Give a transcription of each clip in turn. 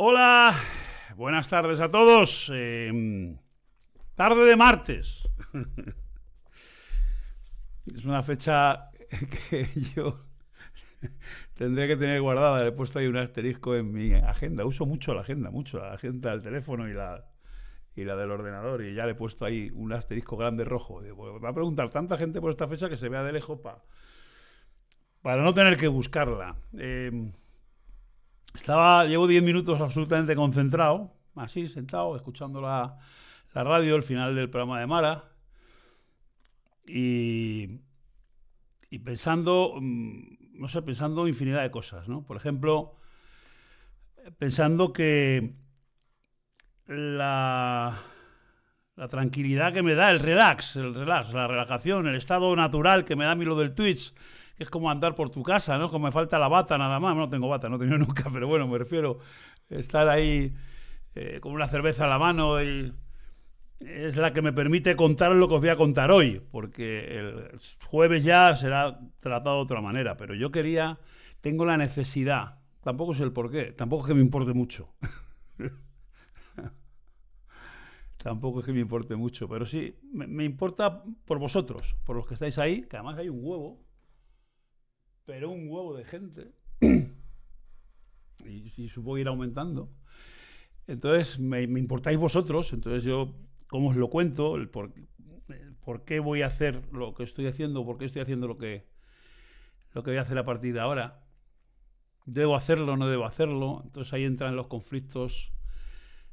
Hola, buenas tardes a todos. Em, tarde de martes. es una fecha que yo tendré que tener guardada. Le he puesto ahí un asterisco en mi agenda. Uso mucho la agenda, mucho la agenda del teléfono y la, y la del ordenador. Y ya le he puesto ahí un asterisco grande rojo. me va a preguntar tanta gente por esta fecha que se vea de lejos para no tener que buscarla. Eh, estaba, llevo 10 minutos absolutamente concentrado, así, sentado, escuchando la, radio, el final del programa de Mara. Y, y pensando, mm, no sé, pensando infinidad de cosas, ¿no? Por ejemplo, pensando que la, la tranquilidad que me da, el relax, el relax, la relajación, el estado natural que me da a mí lo del Twitch, es como andar por tu casa, ¿no? Como me falta la bata nada más, no tengo bata, no he tenido nunca, pero bueno, me refiero a estar ahí eh, con una cerveza a la mano y es la que me permite contar lo que os voy a contar hoy, porque el jueves ya será tratado de otra manera, pero yo quería, tengo la necesidad, tampoco sé el por qué, tampoco es que me importe mucho. tampoco es que me importe mucho, pero sí, me importa por vosotros, por los que estáis ahí, que además hay un huevo pero un huevo de gente. y, supongo ir aumentando. Entonces, me, importáis vosotros, entonces yo, ¿cómo os lo cuento? por, qué voy a hacer lo que estoy haciendo? ¿Por qué estoy haciendo lo que, lo que voy a hacer a partir de ahora? ¿Debo hacerlo no debo hacerlo? Entonces ahí entran los conflictos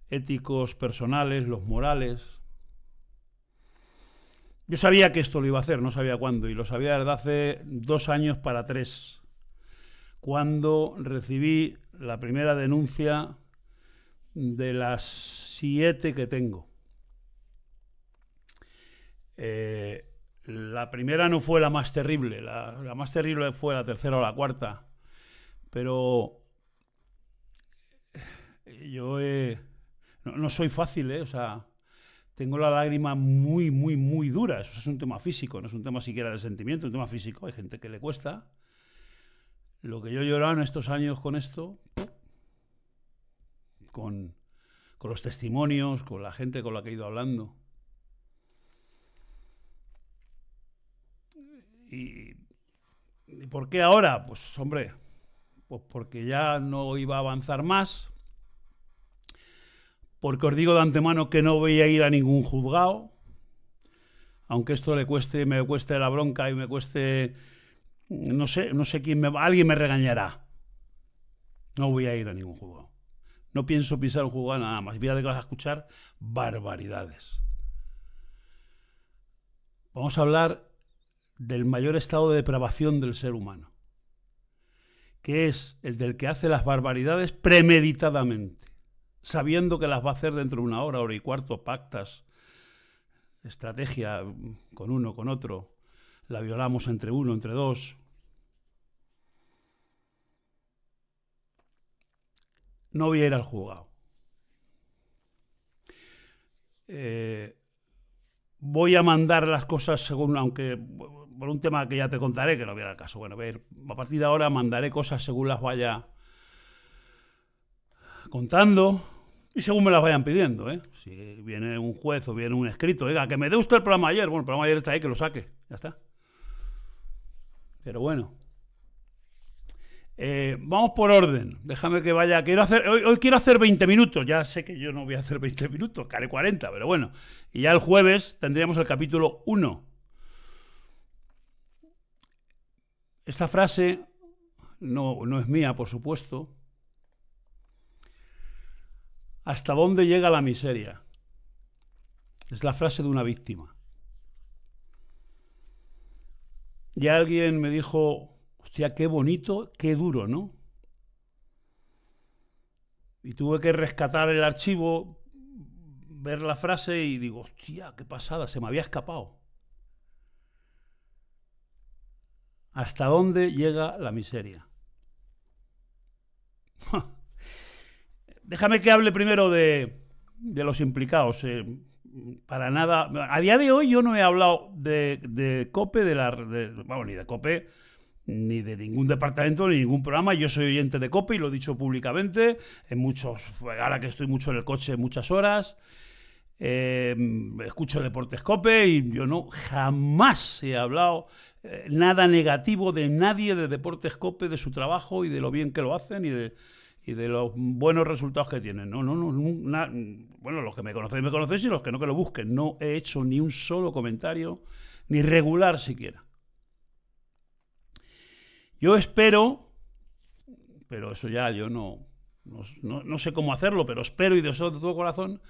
éticos, personales, los morales. Yo sabía que esto lo iba a hacer, no sabía cuándo, y lo sabía desde hace dos años para tres, cuando recibí la primera denuncia de las siete que tengo. Eh, la primera no fue la más terrible, la, más terrible fue la tercera o la cuarta, pero eh, yo no, no, soy fácil, eh, o sea, tengo la lágrima muy, muy, muy dura. Eso es un tema físico, no es un tema siquiera de sentimiento, es un tema físico. Hay gente que le cuesta. Lo que yo he llorado en estos años con esto, con, con los testimonios, con la gente con la que he ido hablando. ¿Y, ¿y por qué ahora? Pues hombre, pues porque ya no iba a avanzar más porque os digo de antemano que no voy a ir a ningún juzgado, aunque esto le cueste, me cueste la bronca y me cueste, no sé, no sé quién me alguien me regañará. No voy a ir a ningún juzgado. No pienso pisar un juzgado nada más. voy que vas a escuchar barbaridades. Vamos a hablar del mayor estado de depravación del ser humano, que es el del que hace las barbaridades premeditadamente sabiendo que las va a hacer dentro de una hora, hora y cuarto, pactas, estrategia con uno, con otro, la violamos entre uno, entre dos. No voy a ir al juzgado. Eh, voy a mandar las cosas según, aunque por un tema que ya te contaré, que no viera el caso. Bueno, ver, a partir de ahora mandaré cosas según las vaya contando y según me las vayan pidiendo, ¿eh? Si viene un juez o viene un escrito, diga, que me dé usted el programa ayer. Bueno, el programa ayer está ahí, que lo saque. Ya está. Pero bueno. Eh, vamos por orden. Déjame que vaya. Quiero hacer, hoy, quiero hacer 20 minutos. Ya sé que yo no voy a hacer 20 minutos, que haré 40, pero bueno. Y ya el jueves tendríamos el capítulo 1. Esta frase no, no es mía, por supuesto. ¿Hasta dónde llega la miseria? Es la frase de una víctima. Y alguien me dijo, hostia, qué bonito, qué duro, ¿no? Y tuve que rescatar el archivo, ver la frase y digo, hostia, qué pasada, se me había escapado. ¿Hasta dónde llega la miseria? Déjame que hable primero de, los implicados. Eh, para nada. A día de hoy yo no he hablado de, COPE, de la. bueno, ni de COPE, ni de ningún departamento, ni ningún programa. Yo soy oyente de COPE y lo he dicho públicamente. En muchos. Ahora que estoy mucho en el coche, muchas horas. Eh, escucho Deportes COPE y yo no jamás he hablado eh, nada negativo de nadie de Deportes COPE, de su trabajo y de lo bien que lo hacen y de y de los buenos resultados que tienen. No, no, no, bueno, los que me conocéis me conocéis y los que no que lo busquen. No he hecho ni un solo comentario, ni regular siquiera. Yo espero, pero eso ya yo no, no, sé cómo hacerlo, pero espero y deseo de todo corazón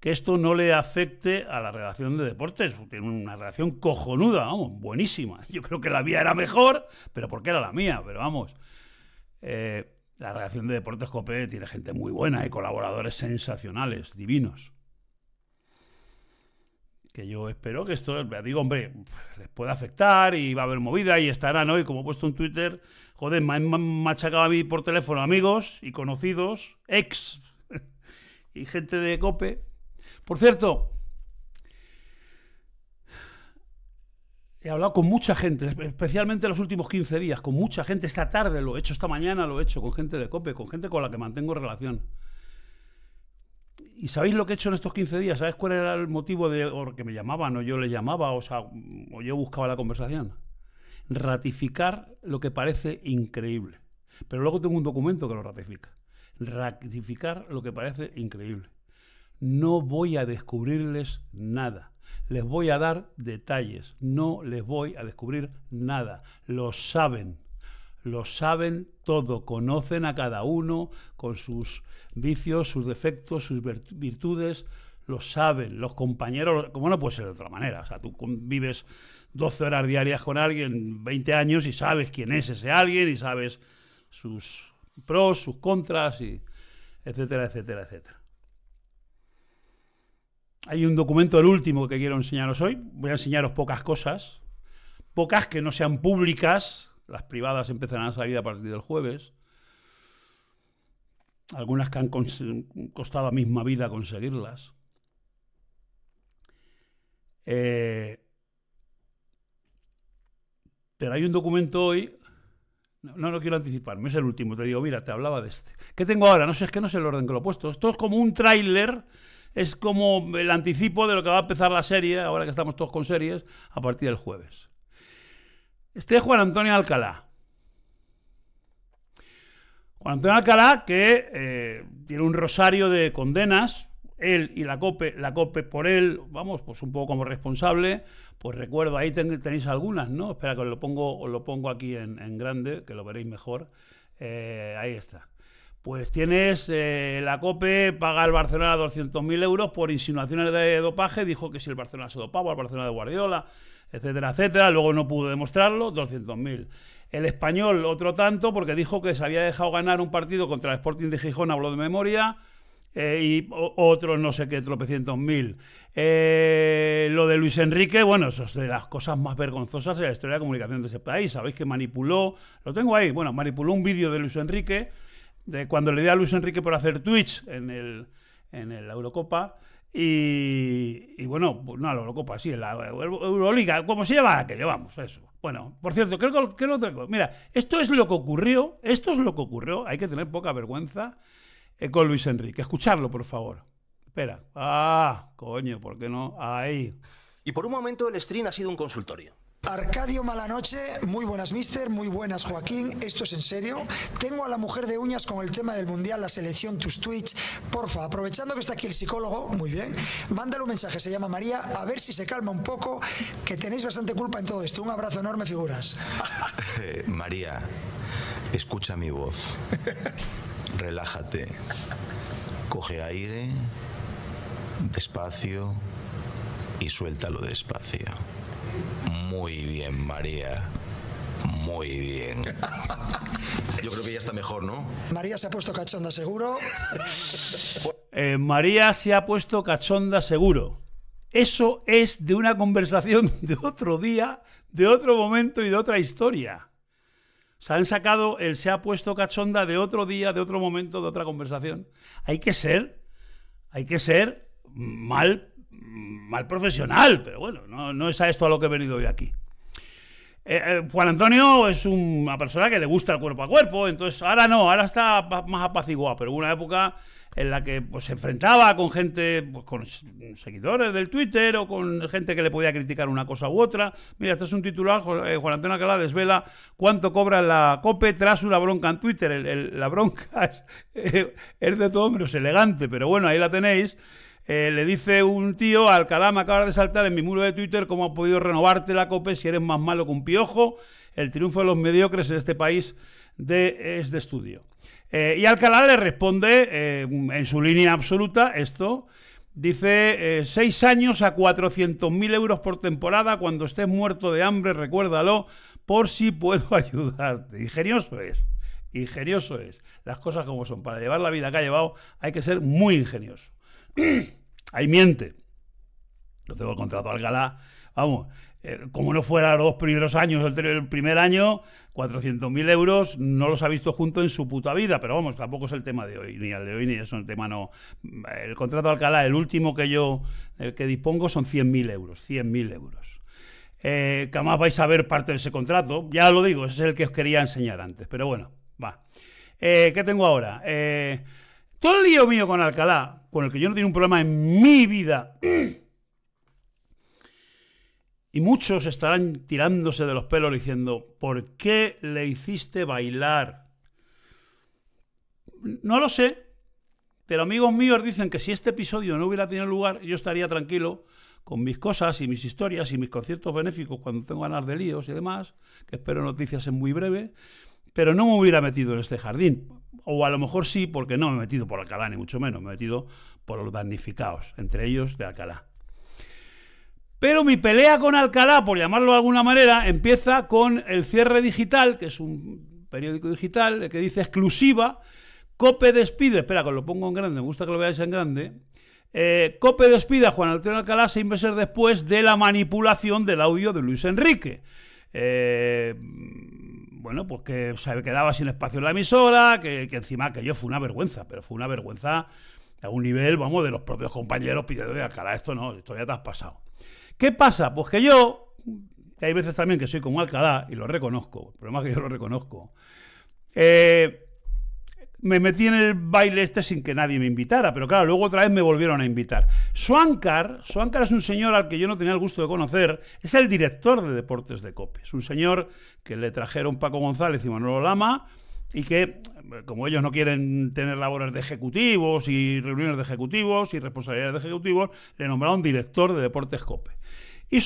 que esto no le afecte a la redacción de deportes. Tiene una relación cojonuda, vamos, buenísima. Yo creo que la mía era mejor, pero porque era la mía, pero vamos. Eh, la redacción de Deportes Copé tiene gente muy buena y colaboradores sensacionales, divinos. Que yo espero que esto, digo, hombre, les pueda afectar y va a haber movida y estarán hoy, como he puesto en Twitter, joder, me han machacado a mí por teléfono amigos y conocidos, ex y gente de Cope. Por cierto, He hablado con mucha gente, especialmente los últimos 15 días, con mucha gente. Esta tarde lo he hecho, esta mañana lo he hecho, con gente de COPE, con gente con la que mantengo relación. ¿Y sabéis lo que he hecho en estos 15 días? ¿Sabéis cuál era el motivo de que me llamaban o yo le llamaba o, sea, o yo buscaba la conversación? Ratificar lo que parece increíble. Pero luego tengo un documento que lo ratifica. Ratificar lo que parece increíble. No voy a descubrirles nada les voy a dar detalles, no les voy a descubrir nada. Lo saben, lo saben todo, conocen a cada uno con sus vicios, sus defectos, sus virtudes, lo saben. Los compañeros, como no puede ser de otra manera, o sea, tú vives 12 horas diarias con alguien, 20 años, y sabes quién es ese alguien, y sabes sus pros, sus contras, y etcétera, etcétera, etcétera. Hay un documento, el último, que quiero enseñaros hoy. Voy a enseñaros pocas cosas, pocas que no sean públicas. Las privadas empezarán a salir a partir del jueves. Algunas que han costado la misma vida conseguirlas. Eh, pero hay un documento hoy, no, lo quiero No es el último, te digo, mira, te hablaba de este. ¿Qué tengo ahora? No sé, es que no sé el orden que lo he puesto. Esto es como un tráiler es como el anticipo de lo que va a empezar la serie, ahora que estamos todos con series, a partir del jueves. Este es Juan Antonio Alcalá. Juan Antonio Alcalá, que eh, tiene un rosario de condenas, él y la COPE, la COPE por él, vamos, pues un poco como responsable, pues recuerdo, ahí tenéis algunas, ¿no? Espera que os lo pongo, lo pongo aquí en, grande, que lo veréis mejor. Eh, ahí está. Pues tienes eh, la COPE, paga al Barcelona 200.000 euros por insinuaciones de dopaje, dijo que si el Barcelona se dopaba, el Barcelona de Guardiola, etcétera, etcétera, luego no pudo demostrarlo, 200.000. El español, otro tanto, porque dijo que se había dejado ganar un partido contra el Sporting de Gijón, habló de memoria, eh, y otros no sé qué tropecientos mil. Eh, lo de Luis Enrique, bueno, eso es de las cosas más vergonzosas de la historia de comunicación de ese país. Sabéis que manipuló, lo tengo ahí, bueno, manipuló un vídeo de Luis Enrique de cuando le di a Luis Enrique por hacer Twitch en el, en Eurocopa. Y, bueno, pues no a la Eurocopa, sí, en la Euroliga, como se llama que llevamos, eso. Bueno, por cierto, creo que, que lo tengo. Mira, esto es lo que ocurrió, esto es lo que ocurrió, hay que tener poca vergüenza eh, con Luis Enrique. Escucharlo, por favor. Espera. Ah, coño, ¿por qué no? Ahí. Y por un momento el stream ha sido un consultorio. Arcadio Malanoche, muy buenas mister, muy buenas Joaquín, esto es en serio. Tengo a la mujer de uñas con el tema del Mundial, la selección, tus tweets. Porfa, aprovechando que está aquí el psicólogo, muy bien, mándale un mensaje, se llama María, a ver si se calma un poco, que tenéis bastante culpa en todo esto. Un abrazo enorme, figuras. Eh, María, escucha mi voz, relájate, coge aire, despacio y suéltalo despacio. Muy bien, María. Muy bien. Yo creo que ya está mejor, ¿no? María se ha puesto cachonda seguro. Eh, María se ha puesto cachonda seguro. Eso es de una conversación de otro día, de otro momento y de otra historia. Se han sacado el se ha puesto cachonda de otro día, de otro momento, de otra conversación. Hay que ser, hay que ser mal mal profesional, pero bueno, no, es a esto a lo que he venido hoy aquí. Eh, eh, Juan Antonio es una persona que le gusta el cuerpo a cuerpo, entonces ahora no, ahora está más apaciguado, pero hubo una época en la que pues, se enfrentaba con gente, pues, con seguidores del Twitter o con gente que le podía criticar una cosa u otra. Mira, este es un titular, eh, Juan Antonio la desvela cuánto cobra la COPE tras una bronca en Twitter. la bronca es, es de todo menos elegante, pero bueno, ahí la tenéis. Eh, le dice un tío, Alcalá, me acaba de saltar en mi muro de Twitter cómo ha podido renovarte la COPE si eres más malo que un piojo. El triunfo de los mediocres en este país es de estudio. Eh, y Alcalá le responde eh, en su línea absoluta esto. Dice, seis años a 400.000 euros por temporada, cuando estés muerto de hambre, recuérdalo, por si puedo ayudarte. Ingenioso es, ingenioso es. Las cosas como son. Para llevar la vida que ha llevado hay que ser muy ingenioso. Hay miente. Lo tengo el contrato Alcalá. Vamos, eh, como no fuera los dos primeros años, el, primer año, 400.000 euros, no los ha visto juntos en su puta vida, pero vamos, tampoco es el tema de hoy, ni el de hoy, ni eso, el tema no. El contrato Alcalá, el último que yo, que dispongo, son 100.000 euros, 100.000 euros. Eh, vais a ver parte de ese contrato, ya lo digo, ese es el que os quería enseñar antes, pero bueno, va. Eh, ¿Qué tengo ahora? Eh, todo el lío mío con Alcalá, con el que yo no tengo un problema en mi vida. Y muchos estarán tirándose de los pelos diciendo, ¿por qué le hiciste bailar? No lo sé, pero amigos míos dicen que si este episodio no hubiera tenido lugar, yo estaría tranquilo con mis cosas y mis historias y mis conciertos benéficos cuando tengo ganas de líos y demás, que espero noticias en muy breve pero no me hubiera metido en este jardín. O a lo mejor sí, porque no me he metido por Alcalá, ni mucho menos, me he metido por los damnificados, entre ellos de Alcalá. Pero mi pelea con Alcalá, por llamarlo de alguna manera, empieza con el cierre digital, que es un periódico digital que dice exclusiva, Cope despide, espera que lo pongo en grande, me gusta que lo veáis en grande, eh, Cope despide a Juan Antonio Alcalá seis meses después de la manipulación del audio de Luis Enrique. Eh, bueno, pues que se quedaba sin espacio en la emisora, que, que encima aquello fue una vergüenza, pero fue una vergüenza a un nivel, vamos, de los propios compañeros pidiendo, de Alcalá, esto no, esto ya te has pasado. ¿Qué pasa? Pues que yo, hay veces también que soy como Alcalá, y lo reconozco, pero más que yo lo reconozco, eh, me metí en el baile este sin que nadie me invitara, pero claro, luego otra vez me volvieron a invitar. Suáncar, es un señor al que yo no tenía el gusto de conocer, es el director de deportes de COPE. Es un señor que le trajeron Paco González y Manolo Lama y que, como ellos no quieren tener labores de ejecutivos y reuniones de ejecutivos y responsabilidades de ejecutivos, le nombraron director de deportes COPE. Y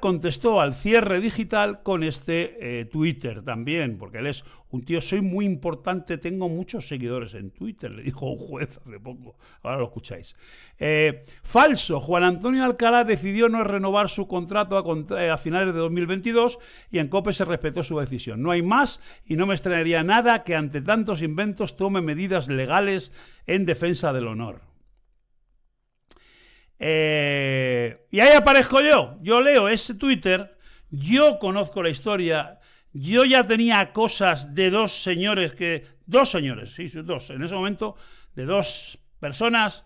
contestó al cierre digital con este eh, Twitter también, porque él es un tío, soy muy importante, tengo muchos seguidores en Twitter, le dijo un juez hace poco, ahora lo escucháis. Eh, falso, Juan Antonio Alcalá decidió no renovar su contrato a, eh, a, finales de 2022 y en COPE se respetó su decisión. No hay más y no me extrañaría nada que ante tantos inventos tome medidas legales en defensa del honor. Eh, y ahí aparezco yo. Yo leo ese Twitter, yo conozco la historia. Yo ya tenía cosas de dos señores que. Dos señores, sí, dos. En ese momento, de dos personas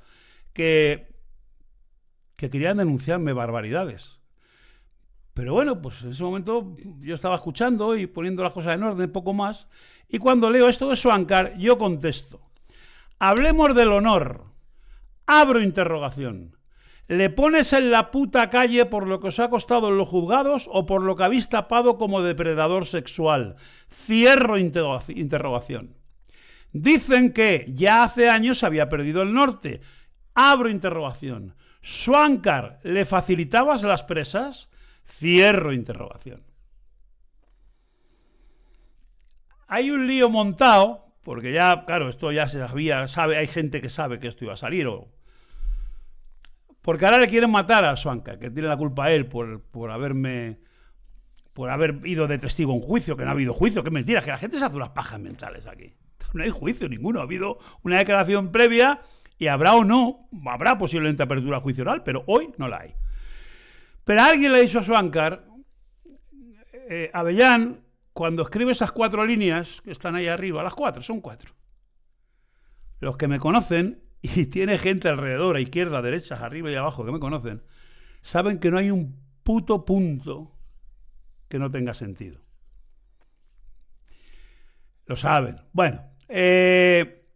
que. que querían denunciarme barbaridades. Pero bueno, pues en ese momento yo estaba escuchando y poniendo las cosas en orden, poco más. Y cuando leo esto de Suancar, yo contesto. Hablemos del honor. Abro interrogación le pones en la puta calle por lo que os ha costado en los juzgados o por lo que habéis tapado como depredador sexual. Cierro interrogación. Dicen que ya hace años había perdido el norte. Abro interrogación. Swankar, ¿le facilitabas las presas? Cierro interrogación. Hay un lío montado, porque ya, claro, esto ya se sabía, sabe, hay gente que sabe que esto iba a salir, o porque ahora le quieren matar a Suanca, que tiene la culpa a él por, haberme. por haber ido de testigo en juicio, que no ha habido juicio, que mentira, que la gente se hace unas pajas mentales aquí. No hay juicio ninguno, ha habido una declaración previa y habrá o no, habrá posiblemente apertura juicio oral, pero hoy no la hay. Pero alguien le ha dicho a Suancar, eh, Avellán, cuando escribe esas cuatro líneas que están ahí arriba, las cuatro, son cuatro. Los que me conocen y tiene gente alrededor, a izquierda, a derecha, arriba y abajo, que me conocen, saben que no hay un puto punto que no tenga sentido. Lo saben. Bueno, eh,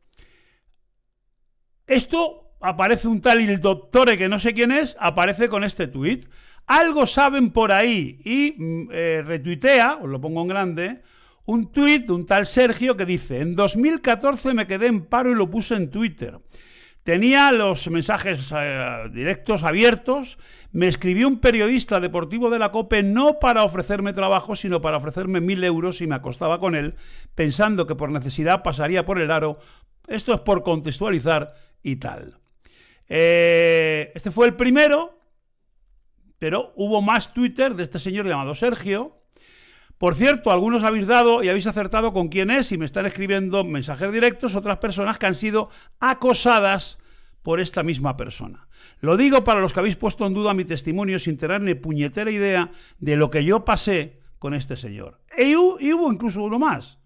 esto aparece un tal y el doctore que no sé quién es, aparece con este tweet. Algo saben por ahí y mm, eh, retuitea, os lo pongo en grande, un tweet de un tal Sergio que dice, en 2014 me quedé en paro y lo puse en Twitter. Tenía los mensajes eh, directos abiertos. Me escribió un periodista deportivo de la COPE no para ofrecerme trabajo, sino para ofrecerme mil euros y me acostaba con él, pensando que por necesidad pasaría por el aro. Esto es por contextualizar y tal. Eh, este fue el primero, pero hubo más Twitter de este señor llamado Sergio, por cierto, algunos habéis dado y habéis acertado con quién es y me están escribiendo mensajes directos otras personas que han sido acosadas por esta misma persona. Lo digo para los que habéis puesto en duda mi testimonio sin tener ni puñetera idea de lo que yo pasé con este señor. E y hubo incluso uno más.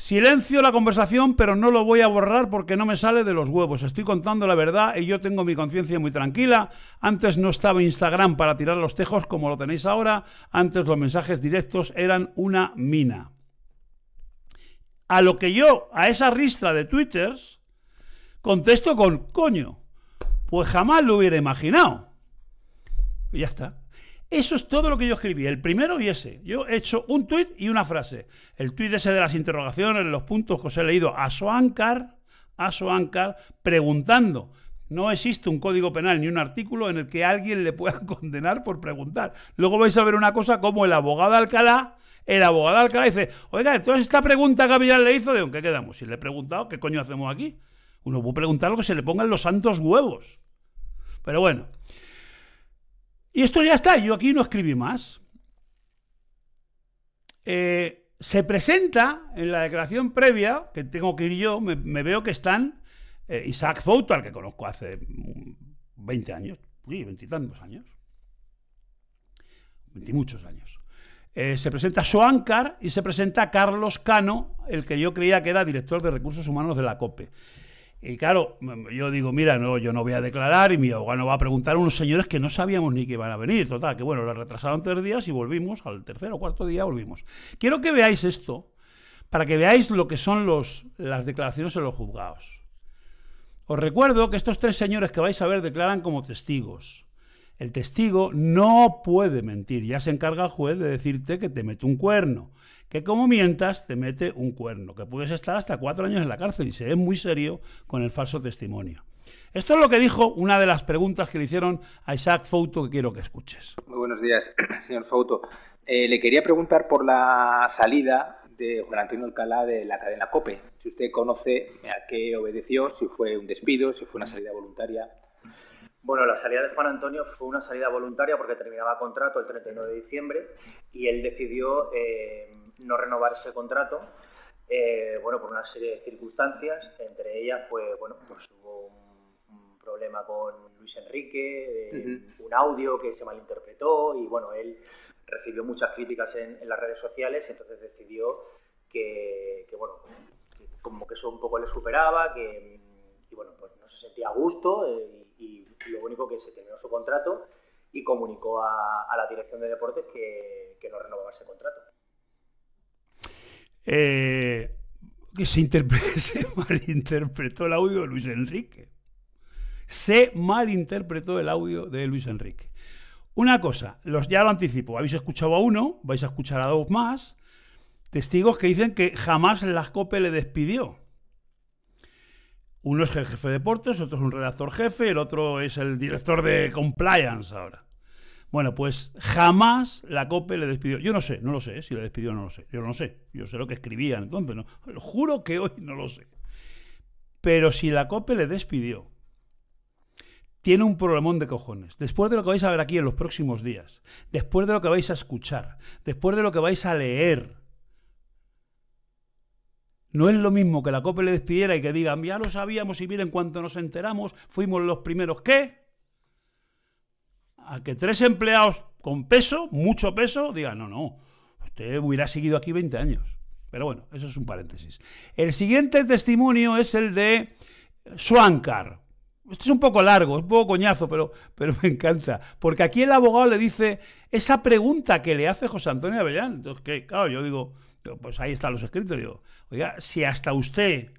Silencio la conversación, pero no lo voy a borrar porque no me sale de los huevos. Estoy contando la verdad y yo tengo mi conciencia muy tranquila. Antes no estaba Instagram para tirar los tejos como lo tenéis ahora. Antes los mensajes directos eran una mina. A lo que yo, a esa ristra de twitters, contesto con coño. Pues jamás lo hubiera imaginado. Y ya está. Eso es todo lo que yo escribí, el primero y ese. Yo he hecho un tuit y una frase. El tuit ese de las interrogaciones, los puntos que os he leído a Soancar, a Soancar, preguntando. No existe un código penal ni un artículo en el que alguien le pueda condenar por preguntar. Luego vais a ver una cosa como el abogado Alcalá, el abogado Alcalá dice, oiga, entonces esta pregunta que Villar le hizo, ¿de dónde quedamos? Si le he preguntado, ¿qué coño hacemos aquí? Uno puede preguntar lo que se le pongan los santos huevos. Pero bueno, y esto ya está, yo aquí no escribí más. Eh, se presenta en la declaración previa, que tengo que ir yo, me, veo que están eh, Isaac Fouto, al que conozco hace 20 años, 20 y tantos años, 20 y muchos años. Eh, se presenta Car y se presenta Carlos Cano, el que yo creía que era director de recursos humanos de la COPE. Y claro, yo digo, mira, no, yo no voy a declarar y mi abogado va a preguntar a unos señores que no sabíamos ni que iban a venir. Total, que bueno, lo retrasaron tres días y volvimos, al tercer o cuarto día volvimos. Quiero que veáis esto para que veáis lo que son los, las declaraciones en los juzgados. Os recuerdo que estos tres señores que vais a ver declaran como testigos. El testigo no puede mentir, ya se encarga el juez de decirte que te mete un cuerno, que como mientas te mete un cuerno, que puedes estar hasta cuatro años en la cárcel y se ve muy serio con el falso testimonio. Esto es lo que dijo una de las preguntas que le hicieron a Isaac Fouto, que quiero que escuches. Muy buenos días, señor Fouto. Eh, le quería preguntar por la salida de Juan Antonio Alcalá de la cadena COPE. Si usted conoce a qué obedeció, si fue un despido, si fue una salida voluntaria. Bueno, la salida de Juan Antonio fue una salida voluntaria porque terminaba contrato el 31 de diciembre y él decidió eh, no renovar ese contrato, eh, bueno, por una serie de circunstancias, entre ellas, pues, bueno, pues hubo un, problema con Luis Enrique, eh, un audio que se malinterpretó y, bueno, él recibió muchas críticas en, las redes sociales, entonces decidió que, bueno, como que eso un poco le superaba, que, bueno, pues no se sentía a gusto y y lo único que se terminó su contrato y comunicó a, la dirección de deportes que, no renovaba ese contrato. Eh, que se, malinterpretó el audio de Luis Enrique. Se malinterpretó el audio de Luis Enrique. Una cosa, los, ya lo anticipo, habéis escuchado a uno, vais a escuchar a dos más, testigos que dicen que jamás Las Cope le despidió. Uno es el jefe de deportes, otro es un redactor jefe, el otro es el director de compliance ahora. Bueno, pues jamás la COPE le despidió. Yo no sé, no lo sé, si le despidió no lo sé. Yo no sé, yo sé lo que escribían entonces, no, juro que hoy no lo sé. Pero si la COPE le despidió, tiene un problemón de cojones. Después de lo que vais a ver aquí en los próximos días, después de lo que vais a escuchar, después de lo que vais a leer, no es lo mismo que la COPE le despidiera y que digan, ya lo sabíamos y miren cuanto nos enteramos, fuimos los primeros que... A que tres empleados con peso, mucho peso, digan, no, no, usted hubiera seguido aquí 20 años. Pero bueno, eso es un paréntesis. El siguiente testimonio es el de Swankar. Este es un poco largo, es un poco coñazo, pero, pero me encanta. Porque aquí el abogado le dice esa pregunta que le hace José Antonio Avellán. Entonces, que, claro, yo digo, pues ahí están los escritos. yo. oiga, si hasta usted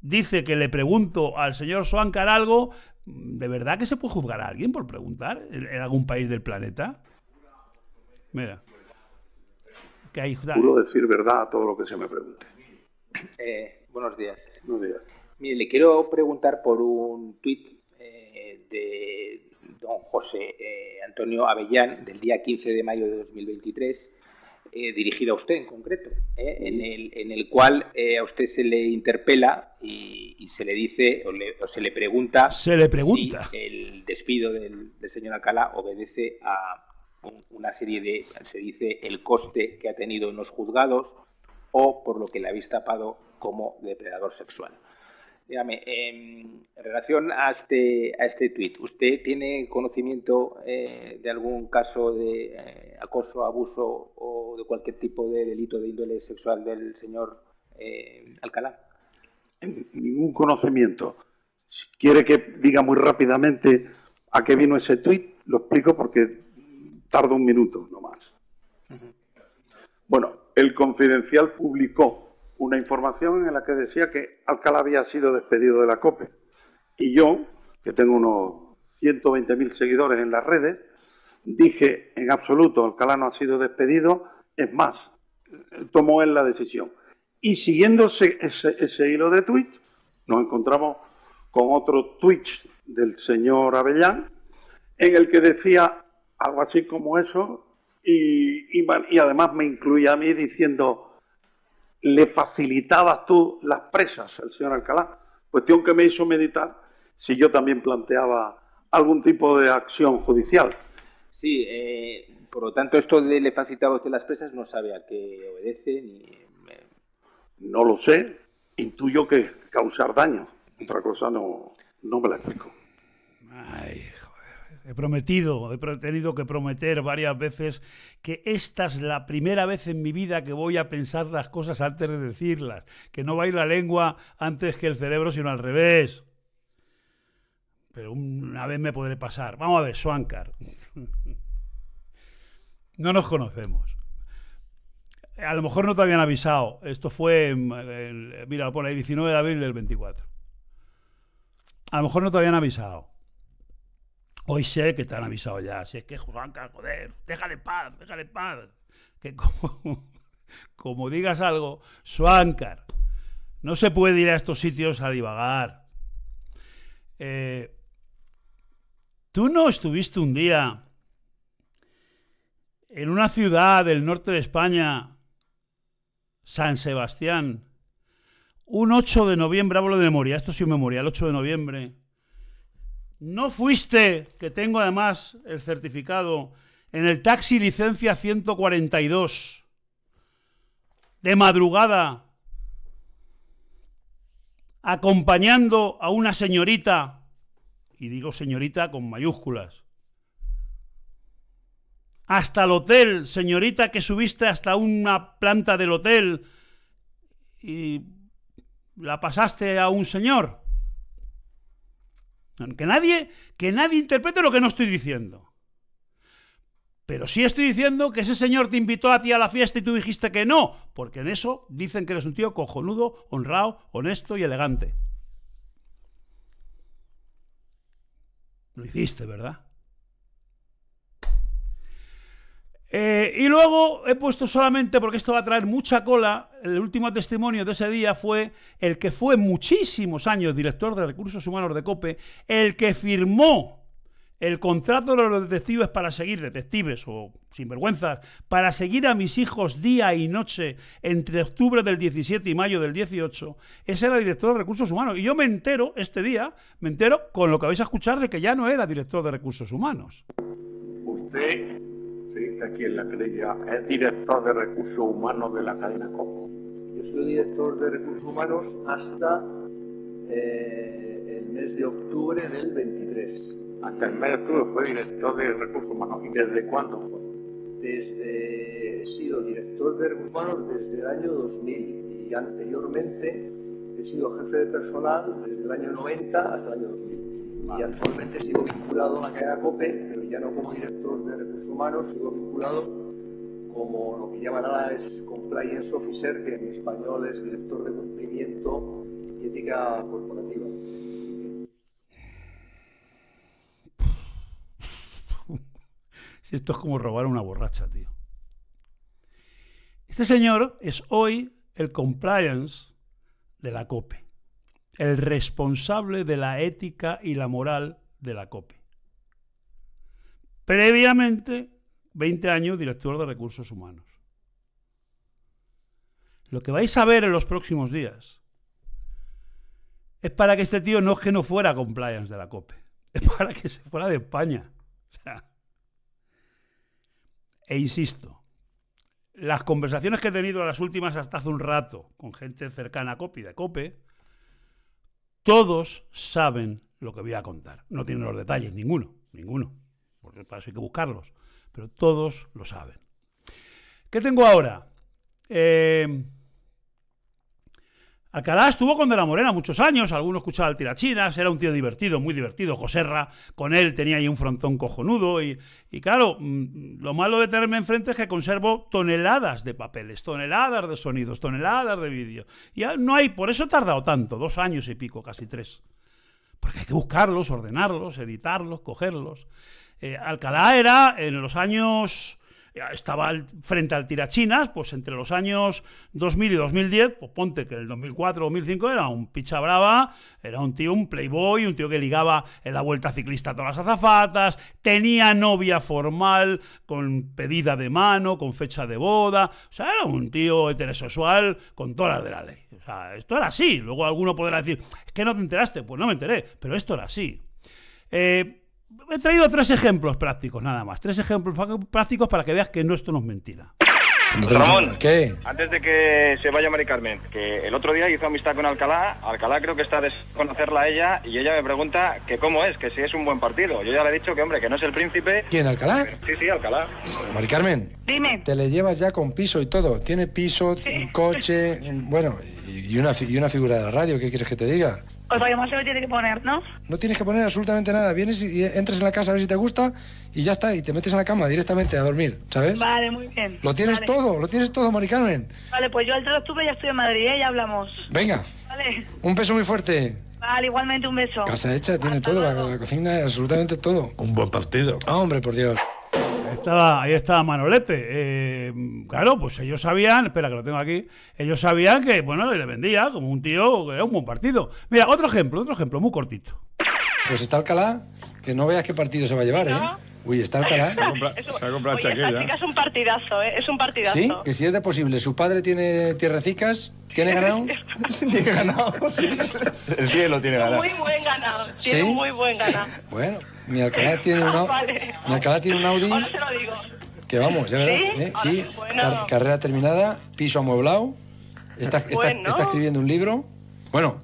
dice que le pregunto al señor Soancar algo, ¿de verdad que se puede juzgar a alguien por preguntar en, algún país del planeta? Mira. Que hay... decir verdad a todo lo que se me pregunte. Eh, buenos días. Buenos días. Mire, le quiero preguntar por un tuit eh, de don José eh, Antonio Avellán del día 15 de mayo de 2023 eh, a usted en concreto, ¿eh? en, el, en, el, cual eh, a usted se le interpela y, se le dice o, se le pregunta, se le pregunta. Si el despido del, señor Alcalá obedece a una serie de, se dice, el coste que ha tenido en los juzgados o por lo que le habéis tapado como depredador sexual. Dígame, em, en relación a este, a este tuit, ¿usted tiene conocimiento eh, de algún caso de eh, acoso, abuso o de cualquier tipo de delito de índole sexual del señor eh, Alcalá? Ningún conocimiento. Si ¿Quiere que diga muy rápidamente a qué vino ese tuit? Lo explico porque tarda un minuto nomás. más. Bueno, el confidencial publicó una información en la que decía que Alcalá había sido despedido de la COPE. Y yo, que tengo unos 120.000 seguidores en las redes, dije en absoluto, Alcalá no ha sido despedido, es más, tomó él la decisión. Y siguiendo ese, hilo de tweet, nos encontramos con otro tweet del señor Avellán, en el que decía algo así como eso, y además me incluía a mí diciendo, le facilitabas tú las presas al señor Alcalá. Cuestión que me hizo meditar si yo también planteaba algún tipo de acción judicial. Sí, eh, por lo tanto, esto de le facilitaba usted las presas no sabe a qué obedece ni. No lo sé, intuyo que causar daño. Otra cosa no, no me la explico. He prometido, he tenido que prometer varias veces que esta es la primera vez en mi vida que voy a pensar las cosas antes de decirlas, que no va a ir la lengua antes que el cerebro, sino al revés. Pero una vez me podré pasar. Vamos a ver, Swankar. No nos conocemos. A lo mejor no te habían avisado. Esto fue, mira, por pone ahí, 19 de abril del 24. A lo mejor no te habían avisado. Hoy sé que te han avisado ya. Si es que Juanca, joder, déjale paz, déjale paz. Que como, digas algo, Suáncar, no se puede ir a estos sitios a divagar. Eh, tú no estuviste un día en una ciudad del norte de España, San Sebastián, un 8 de noviembre, hablo de memoria, esto sí memoria, el 8 de noviembre no fuiste, que tengo además el certificado, en el taxi licencia 142, de madrugada, acompañando a una señorita, y digo señorita con mayúsculas, hasta el hotel, señorita que subiste hasta una planta del hotel y la pasaste a un señor. Que nadie, que nadie interprete lo que no estoy diciendo. Pero sí estoy diciendo que ese señor te invitó a ti a la fiesta y tú dijiste que no, porque en eso dicen que eres un tío cojonudo, honrado, honesto y elegante. Lo hiciste, ¿verdad? Eh, y luego he puesto solamente, porque esto va a traer mucha cola, el último testimonio de ese día fue el que fue muchísimos años director de recursos humanos de COPE, el que firmó el contrato de los detectives para seguir, detectives o sinvergüenzas, para seguir a mis hijos día y noche entre octubre del 17 y mayo del 18, ese era director de recursos humanos. Y yo me entero este día, me entero con lo que vais a escuchar de que ya no era director de recursos humanos. Usted se dice aquí en la academia, es director de recursos humanos de la cadena COPE... Yo soy director de recursos humanos hasta eh, el mes de octubre del 23. Hasta el mes de octubre fue director de recursos humanos. ¿Y desde cuándo fue? Desde, he sido director de recursos humanos desde el año 2000 y anteriormente he sido jefe de personal desde el año 90 hasta el año 2000. Y actualmente sido vinculado a la cadena COPE ya no como director de derechos humanos, sino vinculado como lo que llaman ahora es compliance officer, que en español es director de cumplimiento y ética corporativa. Si esto es como robar una borracha, tío. Este señor es hoy el compliance de la COPE, el responsable de la ética y la moral de la COPE. Previamente, 20 años director de recursos humanos. Lo que vais a ver en los próximos días es para que este tío no es que no fuera compliance de la COPE, es para que se fuera de España. e insisto, las conversaciones que he tenido las últimas hasta hace un rato con gente cercana a COPE y de COPE, todos saben lo que voy a contar. No tienen los detalles, ninguno, ninguno porque para eso hay que buscarlos, pero todos lo saben. ¿Qué tengo ahora? Eh, Alcalá estuvo con De la Morena muchos años, algunos escuchaban al tirachinas, era un tío divertido, muy divertido. Joserra, con él tenía ahí un frontón cojonudo. Y, y, claro, mm, lo malo de tenerme enfrente es que conservo toneladas de papeles, toneladas de sonidos, toneladas de vídeos. Y no hay, por eso he tardado tanto, dos años y pico, casi tres. Porque hay que buscarlos, ordenarlos, editarlos, cogerlos. Eh, Alcalá era en los años eh, estaba frente al tirachinas, pues entre los años 2000 y 2010, pues ponte que el 2004 2005 era un picha brava, era un tío, un playboy, un tío que ligaba en la vuelta ciclista a todas las azafatas, tenía novia formal con pedida de mano, con fecha de boda, o sea, era un tío heterosexual con todas las de la ley. O sea, esto era así. Luego alguno podrá decir, es que no te enteraste, pues no me enteré, pero esto era así. Eh, He traído tres ejemplos prácticos, nada más. Tres ejemplos prácticos para que veas que no esto no es mentira. Ramón, ¿qué? Antes de que se vaya Mari Carmen, que el otro día hizo amistad con Alcalá, Alcalá creo que está de conocerla a ella y ella me pregunta que cómo es, que si es un buen partido. Yo ya le he dicho que hombre, que no es el príncipe. ¿Quién, Alcalá? Sí, sí, Alcalá. Mari Carmen. Dime. Te le llevas ya con piso y todo. Tiene piso, coche, bueno, y una, y una figura de la radio, ¿qué quieres que te diga? Pues más se lo tiene que poner, ¿no? No tienes que poner absolutamente nada. Vienes y entras en la casa a ver si te gusta y ya está. Y te metes en la cama directamente a dormir, ¿sabes? Vale, muy bien. Lo tienes todo, lo tienes todo, Mari Carmen. Vale, pues yo el 3 de octubre ya estoy en Madrid, ¿eh? Ya hablamos. Venga. Vale. Un beso muy fuerte. Vale, igualmente un beso. Casa hecha, tiene todo, la, cocina, absolutamente todo. Un buen partido. hombre, por Dios estaba, ahí estaba Manolete. Eh, claro, pues ellos sabían, espera que lo tengo aquí, ellos sabían que, bueno, le vendía como un tío, que era un buen partido. Mira, otro ejemplo, otro ejemplo, muy cortito. Pues está Alcalá, que no veas qué partido se va a llevar, ¿eh? Uy, está Alcalá. Se ha comprado, se ha comprado Oye, Es un partidazo, ¿eh? es un partidazo. Sí, que si es de posible. Su padre tiene tierrecicas, tiene ganado. tiene ganado. Sí, el cielo tiene ganado. Muy buen ganado. Tiene ¿Sí? muy buen ganado. Bueno, mi Alcalá tiene un, mi Alcalá tiene un Audi. Ahora se lo digo. Que vamos, ya verás. Sí, ¿eh? sí. carrera terminada, piso amueblado. Está, está, está escribiendo un libro. Bueno,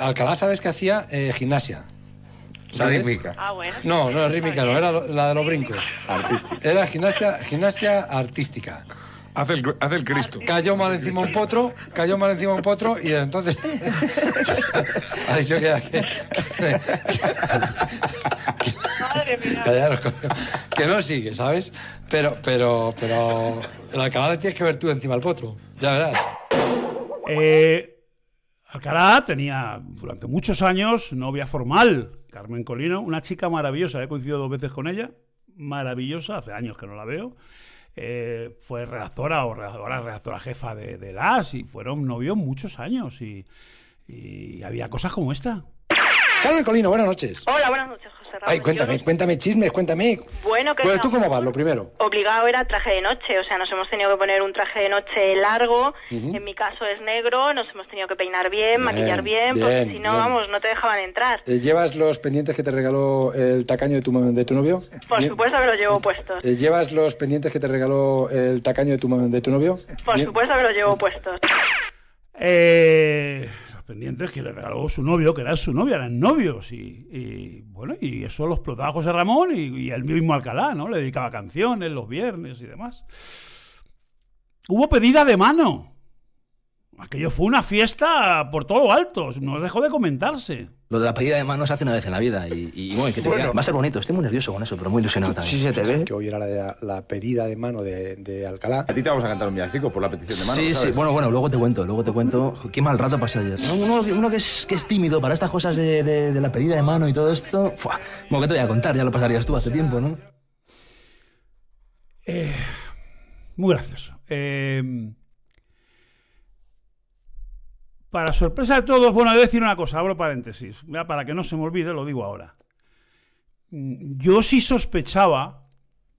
Alcalá sabes qué hacía eh, gimnasia. Ah, no, no era rítmica, no, era la de los brincos. Era gimnasia, gimnasia artística. Hace el, Cristo. Cayó mal encima un potro, cayó mal encima un potro y entonces ha dicho que, que, no sigue, ¿sabes? Pero, pero, pero el Alcalá le tienes que ver tú encima al potro, ya verás. Eh, Alcalá tenía durante muchos años novia formal, Carmen Colino, una chica maravillosa, he coincidido dos veces con ella, maravillosa, hace años que no la veo. Eh, fue redactora o ahora redactora jefa de, LAS y fueron novios muchos años y, y había cosas como esta. Carmen Colino, buenas noches. Hola, buenas noches, Ay, cuéntame, cuéntame chismes, cuéntame. Bueno, que bueno, ¿tú cómo vas, lo primero? Obligado era traje de noche, o sea, nos hemos tenido que poner un traje de noche largo, en mi caso es negro, nos hemos tenido que peinar bien, maquillar bien, porque si no, vamos, no te dejaban entrar. Eh, ¿Llevas los pendientes que te regaló el tacaño de tu, de tu novio? Por supuesto que los llevo puestos. Eh, ¿Llevas los pendientes que te regaló el tacaño de tu, de tu novio? Por supuesto que los llevo puestos. Eh pendientes que le regaló su novio, que era su novia, eran novios. Y, bueno, y eso lo explotaba José Ramón y, y, el mismo Alcalá, ¿no? Le dedicaba canciones los viernes y demás. Hubo pedida de mano. Aquello fue una fiesta por todo lo alto, no dejó de comentarse. Lo de la pedida de mano se hace una vez en la vida y, bueno, va a ser bonito. Estoy muy nervioso con eso, pero muy ilusionado también. Sí, se te ve. Que hoy era la, la pedida de mano de, Alcalá. A ti te vamos a cantar un villancico por la petición de mano. Sí, sí. Bueno, bueno, luego te cuento, luego te cuento. Qué mal rato pasé ayer. Uno, que, es, que es tímido para estas cosas de, la pedida de mano y todo esto. Fua. como ¿qué te voy a contar? Ya lo pasarías tú hace tiempo, ¿no? Eh, muy gracioso. Eh, para sorpresa de todos, bueno, voy a decir una cosa, abro paréntesis, para que no se me olvide, lo digo ahora. Mm, yo sí sospechaba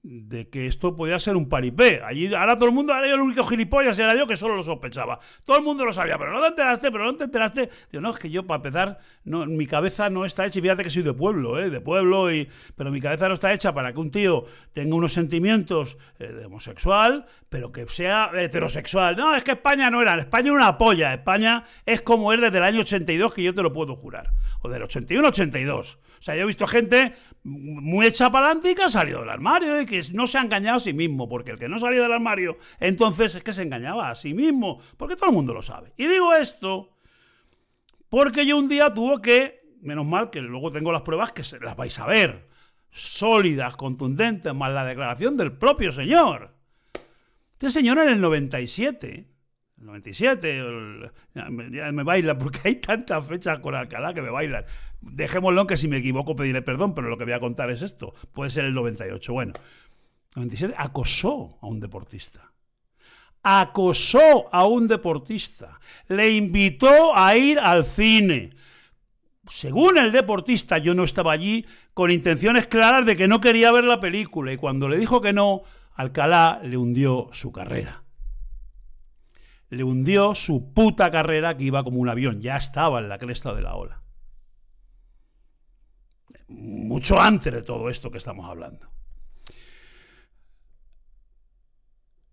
de que esto podía ser un paripé. Allí, ahora todo el mundo, ahora yo el único gilipollas era yo que solo lo sospechaba. Todo el mundo lo sabía, pero no te enteraste, pero no te enteraste. Digo, no, es que yo, para empezar, no, mi cabeza no está hecha, y fíjate que soy de pueblo, ¿eh? de pueblo, y, pero mi cabeza no está hecha para que un tío tenga unos sentimientos eh, de homosexual, pero que sea heterosexual. No, es que España no era, España es una polla, España es como es desde el año 82, que yo te lo puedo jurar, o del 81-82. O sea, yo he visto gente muy hecha para adelante y que ha salido del armario y que no se ha engañado a sí mismo, porque el que no salió del armario entonces es que se engañaba a sí mismo, porque todo el mundo lo sabe. Y digo esto porque yo un día tuve que, menos mal que luego tengo las pruebas que las vais a ver, sólidas, contundentes, más la declaración del propio señor. Este señor en el 97 97, me, baila, porque hay tantas fechas con Alcalá que me bailan. Dejémoslo que si me equivoco pediré perdón, pero lo que voy a contar es esto. Puede ser el 98. Bueno, 97 acosó a un deportista. Acosó a un deportista. Le invitó a ir al cine. Según el deportista, yo no estaba allí con intenciones claras de que no quería ver la película y cuando le dijo que no, Alcalá le hundió su carrera le hundió su puta carrera que iba como un avión, ya estaba en la cresta de la ola. Mucho antes de todo esto que estamos hablando.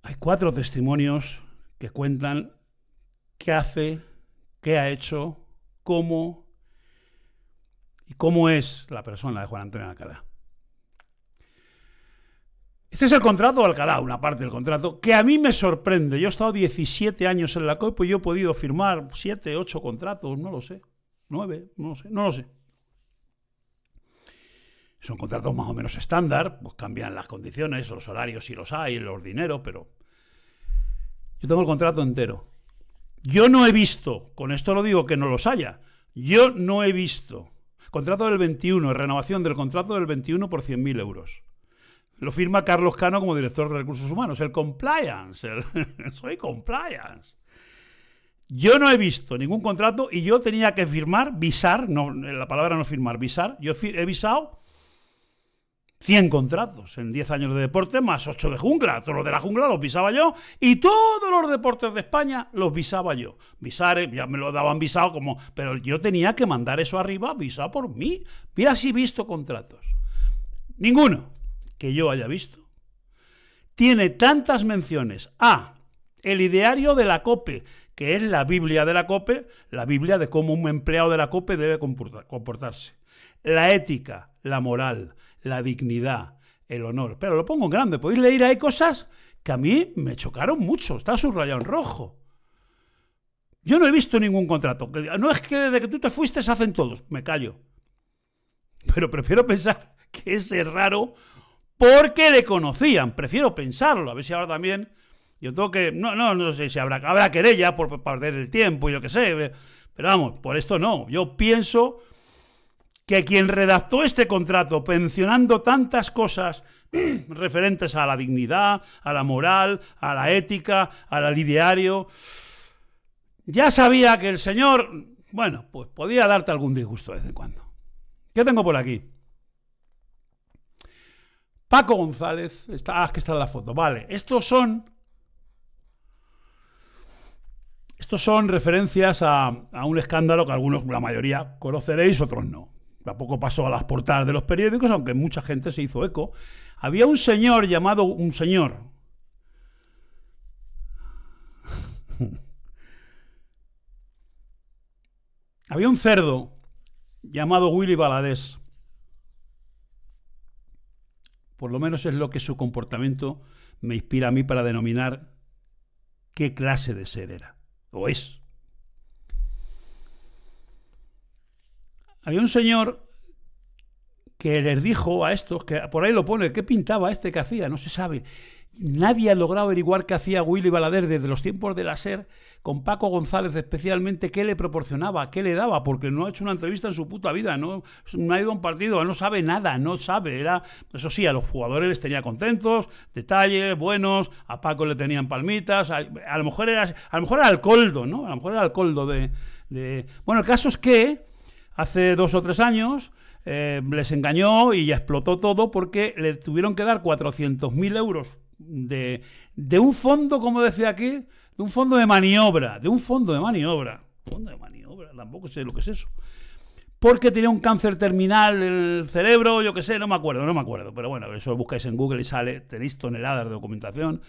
Hay cuatro testimonios que cuentan qué hace, qué ha hecho, cómo y cómo es la persona de Juan Antonio Alcalá. Este es el contrato de Alcalá, una parte del contrato, que a mí me sorprende. Yo he estado 17 años en la cop pues y yo he podido firmar 7, 8 contratos, no lo sé. 9, no lo sé, no lo sé. Son contratos más o menos estándar, pues cambian las condiciones, los horarios si los hay, los dineros, pero yo tengo el contrato entero. Yo no he visto, con esto lo digo que no los haya, yo no he visto. Contrato del 21, renovación del contrato del 21 por 100.000 euros. Lo firma Carlos Cano como director de recursos humanos, el compliance, soy compliance. Yo no he visto ningún contrato y yo tenía que firmar, visar, no, la palabra no firmar, visar. Yo he visado 100 contratos en 10 años de deporte, más 8 de jungla. Todos los de la jungla los visaba yo y todos los deportes de España los visaba yo. Visar, eh, ya me lo daban visado como, pero yo tenía que mandar eso arriba visado por mí. Mira así visto contratos. Ninguno que yo haya visto, tiene tantas menciones a el ideario de la COPE, que es la Biblia de la COPE, la Biblia de cómo un empleado de la COPE debe comportarse, la ética, la moral, la dignidad, el honor. Pero lo pongo en grande, podéis leer, hay cosas que a mí me chocaron mucho, está subrayado en rojo. Yo no he visto ningún contrato. No es que desde que tú te fuiste se hacen todos, me callo. Pero prefiero pensar que ese raro porque le conocían. Prefiero pensarlo, a ver si ahora también. Yo tengo que. No, no, no sé si habrá, querella por, perder el tiempo, yo qué sé. Eh, pero vamos, por esto no. Yo pienso que quien redactó este contrato pensionando tantas cosas referentes a la dignidad, a la moral, a la ética, a la lidiario ya sabía que el señor, bueno, pues podía darte algún disgusto de vez en cuando. ¿Qué tengo por aquí? Paco González, ¿estás ah, que está en la foto, vale, estos son... Estos son referencias a, a un escándalo que algunos, la mayoría, conoceréis, otros no. Tampoco pasó a las portadas de los periódicos, aunque mucha gente se hizo eco. Había un señor llamado, un señor, Había un cerdo llamado Willy Baladés por lo menos es lo que su comportamiento me inspira a mí para denominar qué clase de ser era o es. Había un señor que les dijo a estos, que por ahí lo pone, ¿qué pintaba este que hacía? No se sabe. Nadie ha logrado averiguar qué hacía Willy Balader desde los tiempos de la SER con Paco González especialmente, qué le proporcionaba, qué le daba, porque no ha hecho una entrevista en su puta vida, no, ha ido a un partido, no sabe nada, no sabe. Era, eso sí, a los jugadores les tenía contentos, detalles, buenos, a Paco le tenían palmitas, a, lo mejor era, a lo mejor era el coldo, ¿no? A lo mejor era el coldo de, Bueno, el caso es que hace dos o tres años. Eh, les engañó y ya explotó todo porque le tuvieron que dar 400.000 euros de, de un fondo, como decía aquí, de un fondo de maniobra, de un fondo de maniobra, fondo de maniobra, tampoco sé lo que es eso. Porque tenía un cáncer terminal el cerebro, yo qué sé, no me acuerdo, no me acuerdo. Pero bueno, eso lo buscáis en Google y sale, tenéis toneladas de documentación.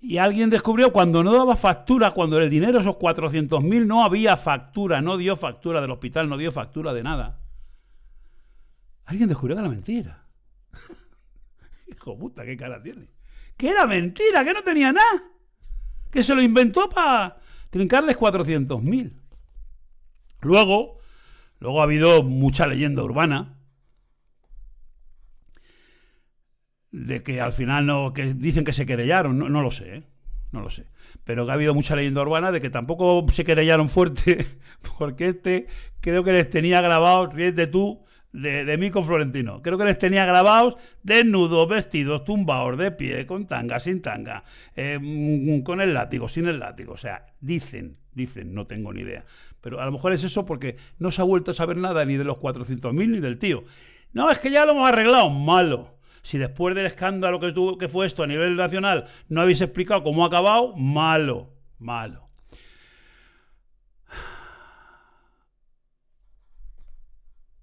Y alguien descubrió cuando no daba factura, cuando el dinero, esos 400.000, no había factura, no dio factura del hospital, no dio factura de nada. Alguien descubrió que era mentira. Hijo puta, qué cara tiene. Que era mentira, que no tenía nada que se lo inventó para trincarles 400.000. Luego, luego ha habido mucha leyenda urbana de que al final no, que dicen que se querellaron, no, lo sé, ¿eh? no lo sé. Pero que ha habido mucha leyenda urbana de que tampoco se querellaron fuerte, porque este creo que les tenía grabado, de tú, de, mí con Florentino. Creo que les tenía grabados desnudos, vestidos, tumbados, de pie, con tanga, sin tanga, eh, mm, con el látigo, sin el látigo. O sea, dicen, dicen, no tengo ni idea. Pero a lo mejor es eso porque no se ha vuelto a saber nada ni de los 400.000 ni del tío. No, es que ya lo hemos arreglado. Malo. Si después del escándalo que, tuvo, que fue esto a nivel nacional no habéis explicado cómo ha acabado, malo, malo.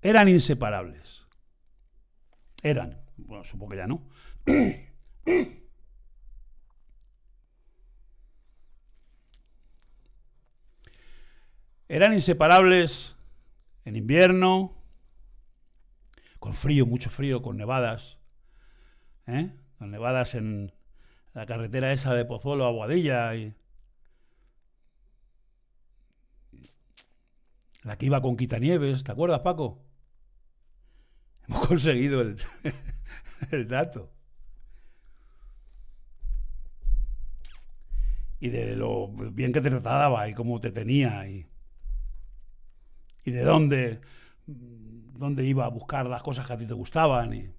eran inseparables. Eran. Bueno, supongo que ya no. eran inseparables en invierno, con frío, mucho frío, con nevadas, ¿eh? con nevadas en la carretera esa de Pozuelo a Boadilla y la que iba con Quitanieves, ¿te acuerdas, Paco? Hemos conseguido el, dato. Y de lo bien que te trataba y cómo te tenía y, y de dónde, dónde iba a buscar las cosas que a ti te gustaban. Y,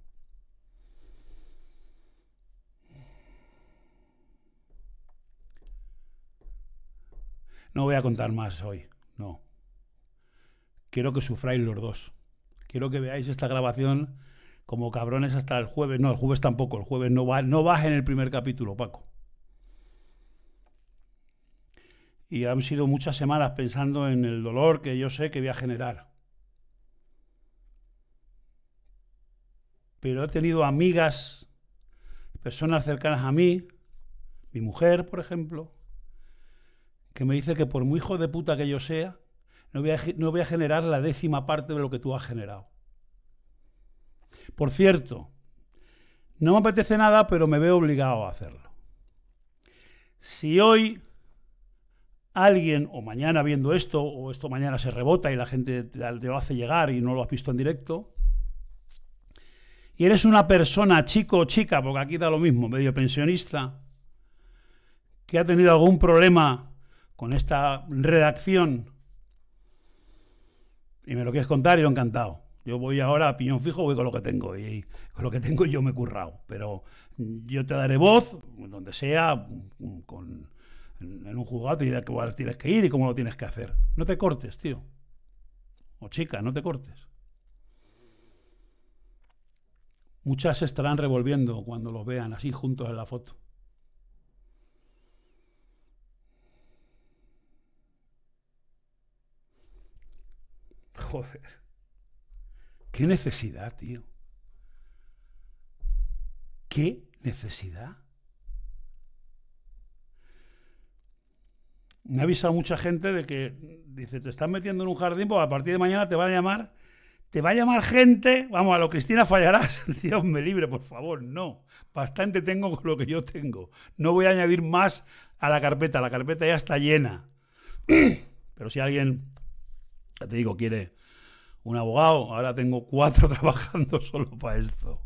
No voy a contar más hoy, no. Quiero que sufráis los dos quiero que veáis esta grabación como cabrones hasta el jueves. No, el jueves tampoco, el jueves no va, no baja en el primer capítulo, Paco. Y han sido muchas semanas pensando en el dolor que yo sé que voy a generar. Pero he tenido amigas, personas cercanas a mí, mi mujer, por ejemplo, que me dice que por muy hijo de puta que yo sea, no voy, a, generar la décima parte de lo que tú has generado. Por cierto, no me apetece nada, pero me veo obligado a hacerlo. Si hoy alguien, o mañana viendo esto, o esto mañana se rebota y la gente te lo hace llegar y no lo has visto en directo, y eres una persona, chico o chica, porque aquí da lo mismo, medio pensionista, que ha tenido algún problema con esta redacción y me lo quieres contar, yo encantado. Yo voy ahora a piñón fijo, voy con lo que tengo. Y con lo que tengo yo me he currado. Pero yo te daré voz, donde sea, con, en un juzgado y diré qué tienes que ir y cómo lo tienes que hacer. No te cortes, tío. O chica, no te cortes. Muchas se estarán revolviendo cuando los vean así juntos en la foto. Joder. ¿Qué necesidad, tío? ¿Qué necesidad? Me ha avisado mucha gente de que dice, te estás metiendo en un jardín, porque a partir de mañana te van a llamar, te va a llamar gente, vamos, a lo Cristina fallarás, Dios me libre, por favor, no, bastante tengo con lo que yo tengo, no voy a añadir más a la carpeta, la carpeta ya está llena. Pero si alguien, ya te digo, quiere un abogado, ahora tengo cuatro trabajando solo para esto.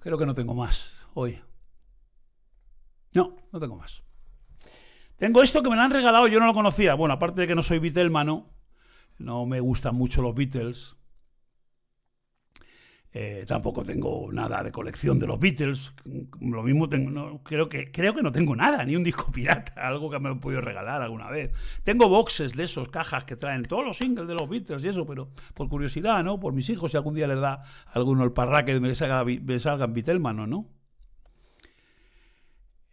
Creo que no tengo más hoy. No, no tengo más. Tengo esto que me lo han regalado, yo no lo conocía. Bueno, aparte de que no soy Beatle, no me gustan mucho los Beatles. Eh, tampoco tengo nada de colección de los Beatles. Lo mismo tengo, creo, que, creo que no tengo nada, ni un disco pirata, algo que me han podido regalar alguna vez. Tengo boxes de esos, cajas que traen todos los singles de los Beatles y eso, pero por curiosidad, ¿no? Por mis hijos, si algún día les da alguno el parra que me, salga, me salgan ¿o ¿no?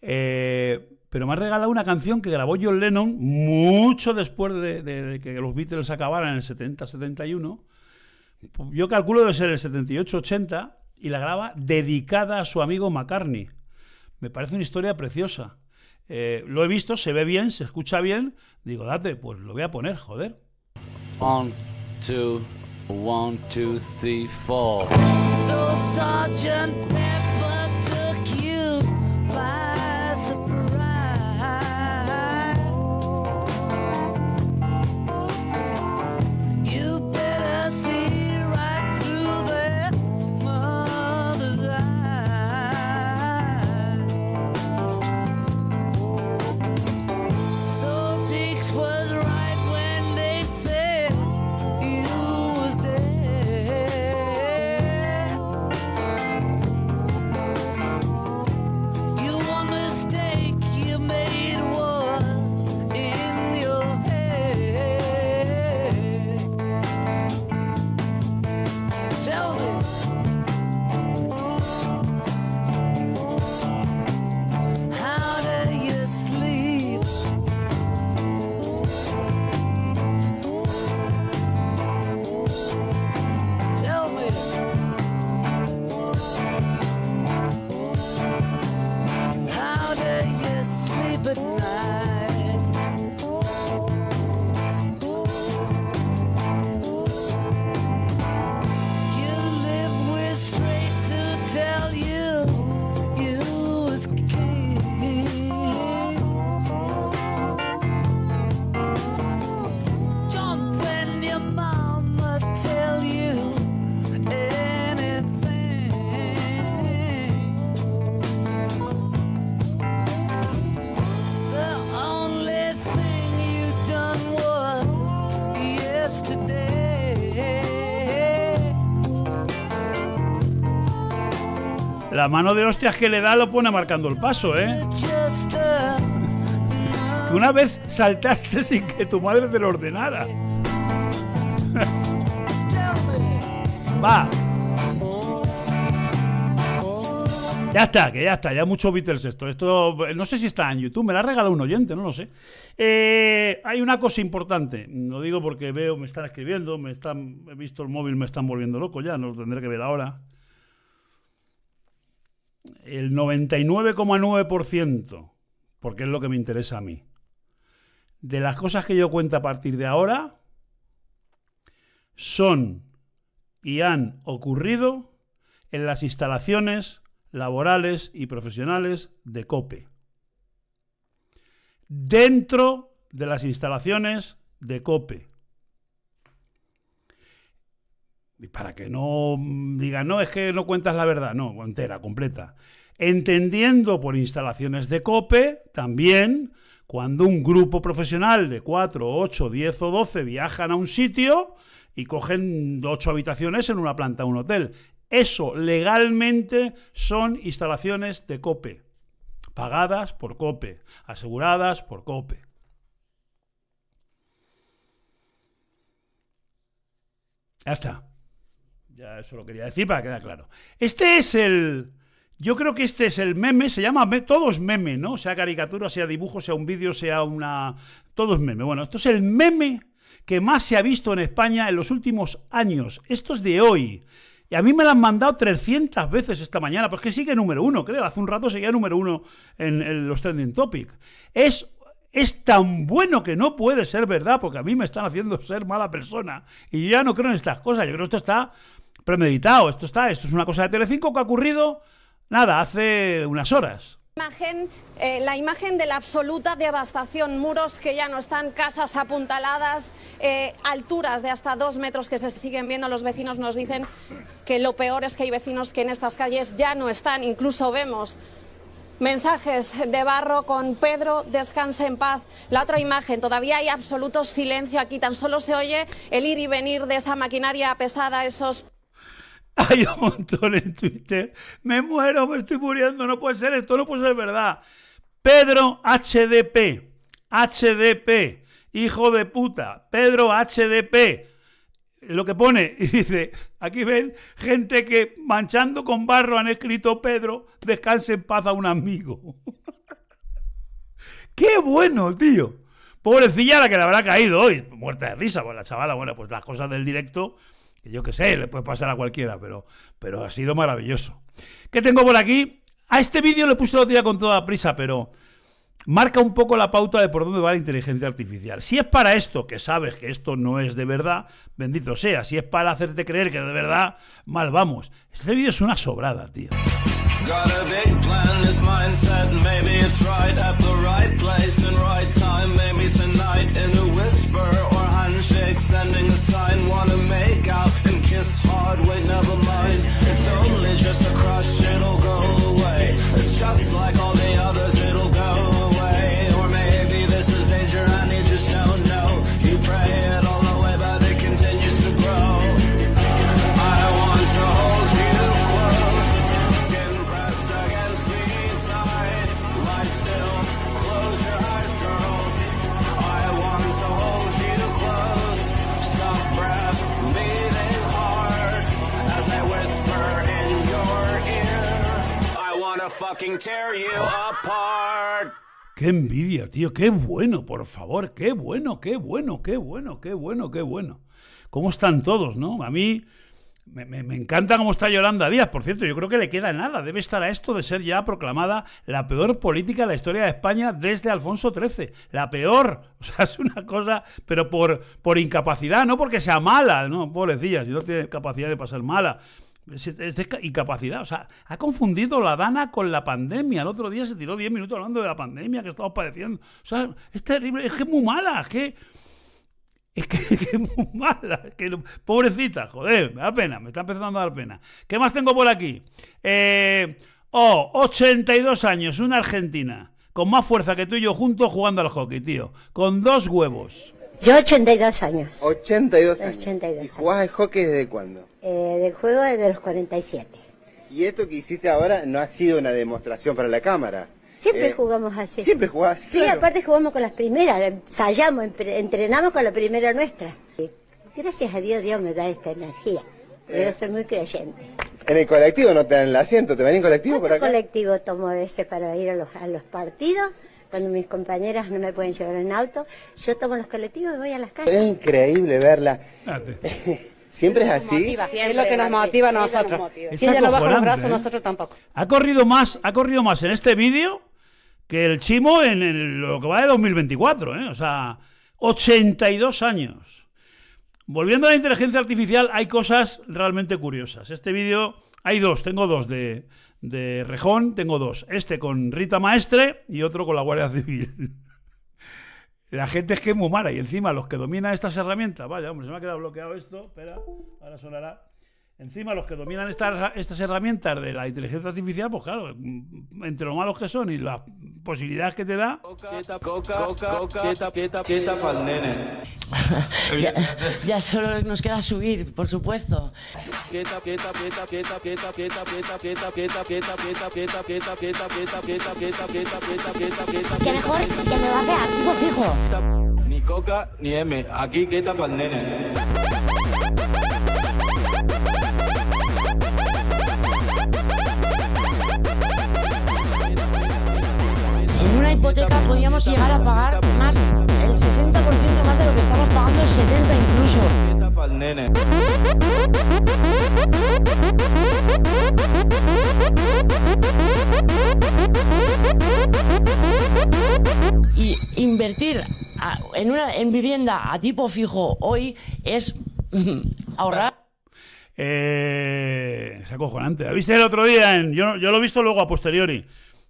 Eh, pero me ha regalado una canción que grabó John Lennon mucho después de, de que los Beatles acabaran en el 70-71 yo calculo debe ser el 78-80 y la graba dedicada a su amigo McCartney. Me parece una historia preciosa. Eh, lo he visto, se ve bien, se escucha bien. Digo, date, pues lo voy a poner, joder. One, two, one, two, three, four. So, Sergeant La mano de hostias que le da lo pone marcando el paso, ¿eh? una vez saltaste sin que tu madre te lo ordenara. Va. Ya está, que ya está, ya mucho Beatles esto. Esto no sé si está en YouTube, me la ha regalado un oyente, no lo sé. Eh, hay una cosa importante, No digo porque veo, me están escribiendo, me están, he visto el móvil, me están volviendo loco ya, no lo tendré que ver ahora el 99,9%, porque es lo que me interesa a mí, de las cosas que yo cuento a partir de ahora son y han ocurrido en las instalaciones laborales y profesionales de COPE. Dentro de las instalaciones de COPE. Y para que no mm, digan, no, es que no cuentas la verdad, no, entera, completa. Entendiendo por instalaciones de COPE también cuando un grupo profesional de 4, 8, 10 o 12 viajan a un sitio y cogen ocho habitaciones en una planta de un hotel. Eso legalmente son instalaciones de COPE, pagadas por COPE, aseguradas por COPE. Ya está. Ya eso lo quería decir para quedar claro. Este es el... Yo creo que este es el meme, se llama, todo es meme, ¿no? Sea caricatura, sea dibujo, sea un vídeo, sea una... Todo es meme. Bueno, esto es el meme que más se ha visto en España en los últimos años. Esto es de hoy. Y a mí me lo han mandado 300 veces esta mañana, pues que sigue número uno, creo. Hace un rato seguía número uno en, los trending topic. Es, es tan bueno que no puede ser verdad, porque a mí me están haciendo ser mala persona. Y yo ya no creo en estas cosas. Yo creo que esto está premeditado. Esto está, esto es una cosa de Telecinco que ha ocurrido, nada, hace unas horas. Imagen, eh, la imagen de la absoluta devastación, muros que ya no están, casas apuntaladas, eh, alturas de hasta dos metros que se siguen viendo. Los vecinos nos dicen que lo peor es que hay vecinos que en estas calles ya no están. Incluso vemos mensajes de barro con Pedro, descanse en paz. La otra imagen, todavía hay absoluto silencio aquí, tan solo se oye el ir y venir de esa maquinaria pesada, esos Hay un montón en Twitter. Me muero, me estoy muriendo. No puede ser esto, no puede ser verdad. Pedro HDP. HDP. Hijo de puta. Pedro HDP. Lo que pone, y dice, aquí ven gente que manchando con barro han escrito Pedro, descanse en paz a un amigo. ¡Qué bueno, tío! Pobrecilla la que le habrá caído hoy, muerta de risa, pues la chavala, bueno, pues las cosas del directo yo qué sé, le puede pasar a cualquiera, pero, pero ha sido maravilloso. ¿Qué tengo por aquí? A este vídeo le puse la tía con toda prisa, pero marca un poco la pauta de por dónde va la inteligencia artificial. Si es para esto, que sabes que esto no es de verdad, bendito sea. Si es para hacerte creer que es de verdad, mal vamos. Este vídeo es una sobrada, tío. hard way, never mind. It's only just a crush, it'll go away. It's just Qué envidia, tío, qué bueno, por favor, qué bueno, qué bueno, qué bueno, qué bueno, qué bueno. ¿Cómo están todos, no? A mí me, encanta cómo está Yolanda Díaz, por cierto, yo creo que le queda nada. Debe estar a esto de ser ya proclamada la peor política de la historia de España desde Alfonso XIII. La peor. O sea, es una cosa, pero por, por incapacidad, no porque sea mala, ¿no? Pobrecilla, si no tiene capacidad de pasar mala es capacidad, incapacidad. O sea, ha confundido la Dana con la pandemia. El otro día se tiró 10 minutos hablando de la pandemia que estamos padeciendo. O sea, es terrible, es que es muy mala, es que. Es que, muy mala. que, pobrecita, joder, me da pena, me está empezando a dar pena. ¿Qué más tengo por aquí? Eh, oh, 82 años, una argentina. Con más fuerza que tú y yo juntos jugando al hockey, tío. Con dos huevos. Yo 82 años. 82 años. 82 ¿Y jugás al hockey desde cuándo? Eh, del juego desde los 47. ¿Y esto que hiciste ahora no ha sido una demostración para la cámara? Siempre eh, jugamos así. Siempre jugás, así. Sí, aparte jugamos con las primeras, ensayamos, entrenamos con la primera nuestra. Gracias a Dios, Dios me da esta energía. Yo eh. soy muy creyente. ¿En el colectivo no te dan el asiento? ¿Te ven en colectivo por acá? en colectivo tomo veces para ir a los, a los partidos cuando mis compañeras no me pueden llevar en auto, yo tomo los colectivos y voy a las calles. Es increíble verla. Siempre es así. es lo que nos motiva a nosotros. Si ella no baja los brazos, ¿eh? nosotros tampoco. Ha corrido más, ha corrido más en este vídeo que el Chimo en lo que va de 2024, ¿eh? O sea, 82 años. Volviendo a la inteligencia artificial, hay cosas realmente curiosas. Este vídeo, hay dos, tengo dos de, de Rejón, tengo dos. Este con Rita Maestre y otro con la Guardia Civil. La gente es que es muy mala y encima los que dominan estas herramientas. Vaya, hombre, se me ha quedado bloqueado esto. Espera, ahora sonará. Encima, los que dominan estas, herramientas de la inteligencia artificial, pues claro, mm, entre lo malos que son y las posibilidades que te da. ya, ya solo nos queda subir, por supuesto. Que mejor que me vas a tipo fijo. Ni coca ni M, aquí queta pa'l nene. podríamos llegar a pagar más, el 60% más de lo que estamos pagando, el 70% incluso. Y invertir en, una, en vivienda a tipo fijo hoy es mm, ahorrar. Eh, es acojonante. ¿La viste el otro día? yo, yo lo he visto luego a posteriori.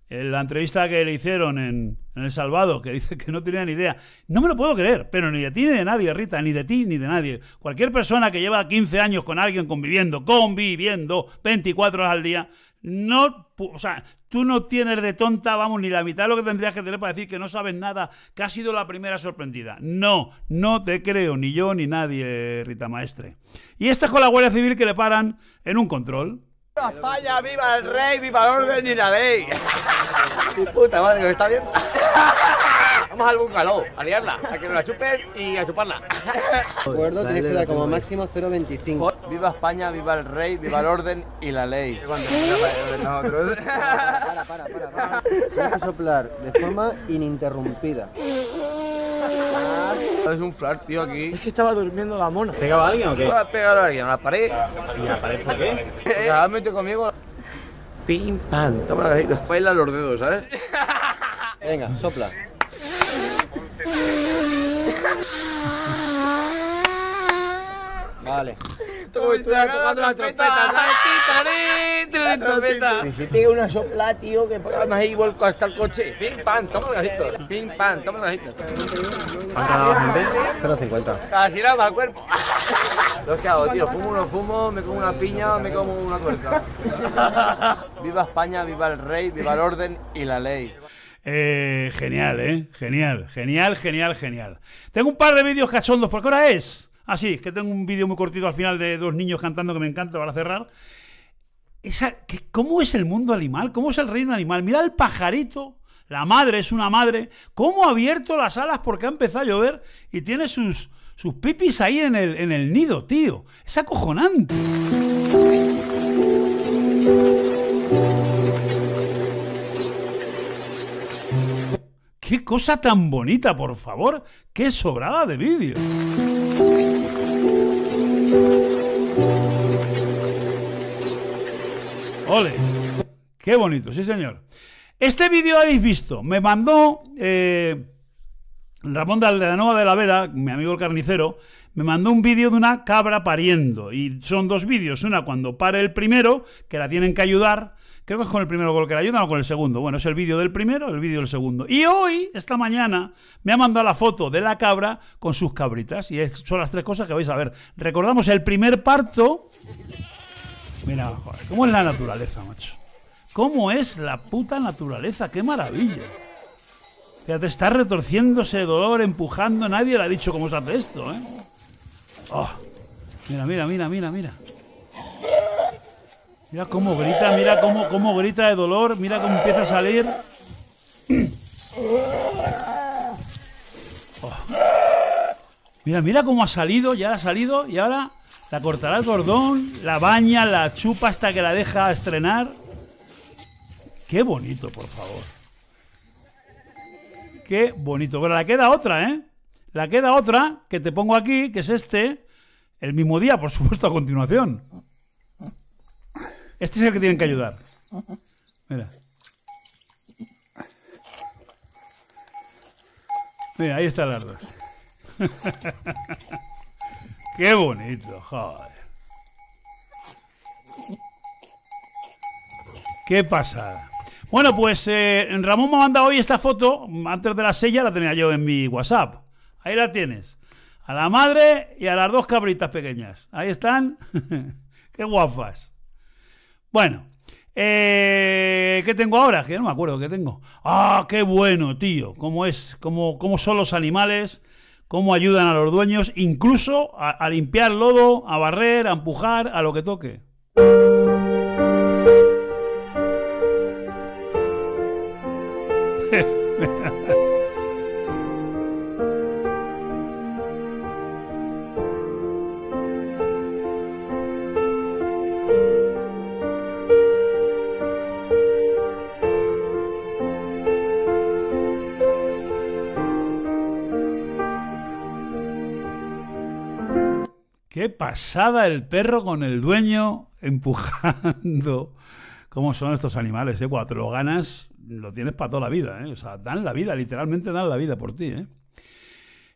Eh, la entrevista que le hicieron en, El Salvado, que dice que no tenía ni idea. No me lo puedo creer, pero ni de ti ni de nadie, Rita, ni de ti ni de nadie. Cualquier persona que lleva 15 años con alguien conviviendo, conviviendo 24 horas al día, no, o sea, tú no tienes de tonta, vamos, ni la mitad de lo que tendrías que tener para decir que no sabes nada, que ha sido la primera sorprendida. No, no te creo, ni yo ni nadie, Rita Maestre. Y esta es con la Guardia Civil que le paran en un control. ¡Viva España! ¡Viva el rey! ¡Viva el orden y la ley! ¡Mi puta madre que me está viendo! Vamos al bungalow, a liarla, a que nos la chupen y a chuparla. De acuerdo, tienes que dar como máximo 0,25. Viva España, viva el rey, viva el orden y la ley. Para, para, para, Tienes que soplar de forma ininterrumpida. Es un flash, tío, aquí. Es que estaba durmiendo la mona. ¿Pegaba a alguien o qué? ¿Pegado a alguien? ¿A la pared? ¿Y a la pared por qué? Eh conmigo. Pim, pam, toma la caída, Baila los dedos, ¿sabes? Venga, sopla. Vale. Tú estás tocando la trompeta, ¿sabes? La trompeta. Tiene una sopla, tío, que además ahí vuelco hasta el coche. Pin pan, toma los hitos. Pim, pam, toma los hitos. ¿Cuánto gente? 0,50. Casi para el cuerpo. Los que hago, tío, fumo uno fumo, me como una piña, me como una tuerca. viva España, viva el rey, viva el orden y la ley. Eh, genial, ¿eh? Genial, genial, genial, genial. Tengo un par de vídeos cachondos, ¿por qué hora es? Ah, sí, es que tengo un vídeo muy cortito al final de dos niños cantando que me encanta para cerrar. ¿Cómo es el mundo animal? ¿Cómo es el reino animal? Mira el pajarito, la madre es una madre, cómo ha abierto las alas porque ha empezado a llover y tiene sus, pipis ahí en el, en el nido, tío. Es acojonante. ¡Qué cosa tan bonita, por favor! ¡Qué sobrada de vídeo! ¡Ole! ¡Qué bonito! Sí, señor. Este vídeo habéis visto. Me mandó eh, Ramón de la Nova de la Vera, mi amigo el carnicero, me mandó un vídeo de una cabra pariendo. Y son dos vídeos. Una cuando pare el primero, que la tienen que ayudar Creo que es con el primero gol que la ayudan o con el segundo. Bueno, es el vídeo del primero, el vídeo del segundo. Y hoy, esta mañana, me ha mandado la foto de la cabra con sus cabritas. Y son las tres cosas que vais a ver. Recordamos el primer parto. Mira, joder, ¿cómo es la naturaleza, macho? ¿Cómo es la puta naturaleza? ¡Qué maravilla! Fíjate, está retorciéndose de dolor, empujando. Nadie le ha dicho cómo se hace esto, ¿eh? mira, mira, mira, mira, mira. Mira cómo grita, mira cómo, grita de dolor, mira cómo empieza a salir. Oh. Mira, mira cómo ha salido, ya ha salido y ahora la cortará el cordón, la baña, la chupa hasta que la deja estrenar. Qué bonito, por favor. Qué bonito. Pero la queda otra, ¿eh? La queda otra que te pongo aquí, que es este, el mismo día, por supuesto, a continuación. Este es el que tienen que ayudar. Mira. Mira, ahí está las dos. Qué bonito, joder. Qué pasada. Bueno, pues eh, Ramón me ha mandado hoy esta foto. Antes de la sella la tenía yo en mi WhatsApp. Ahí la tienes. A la madre y a las dos cabritas pequeñas. Ahí están. Qué guapas. Bueno, eh, ¿qué tengo ahora? Que no me acuerdo qué tengo. ¡Ah, qué bueno, tío! ¿Cómo, es, cómo, son los animales? ¿Cómo ayudan a los dueños? Incluso a, a limpiar lodo, a barrer, a empujar, a lo que toque. pasada el perro con el dueño empujando. ¿Cómo son estos animales? Eh? cuatro, lo ganas, lo tienes para toda la vida. ¿eh? O sea, dan la vida, literalmente dan la vida por ti. ¿eh?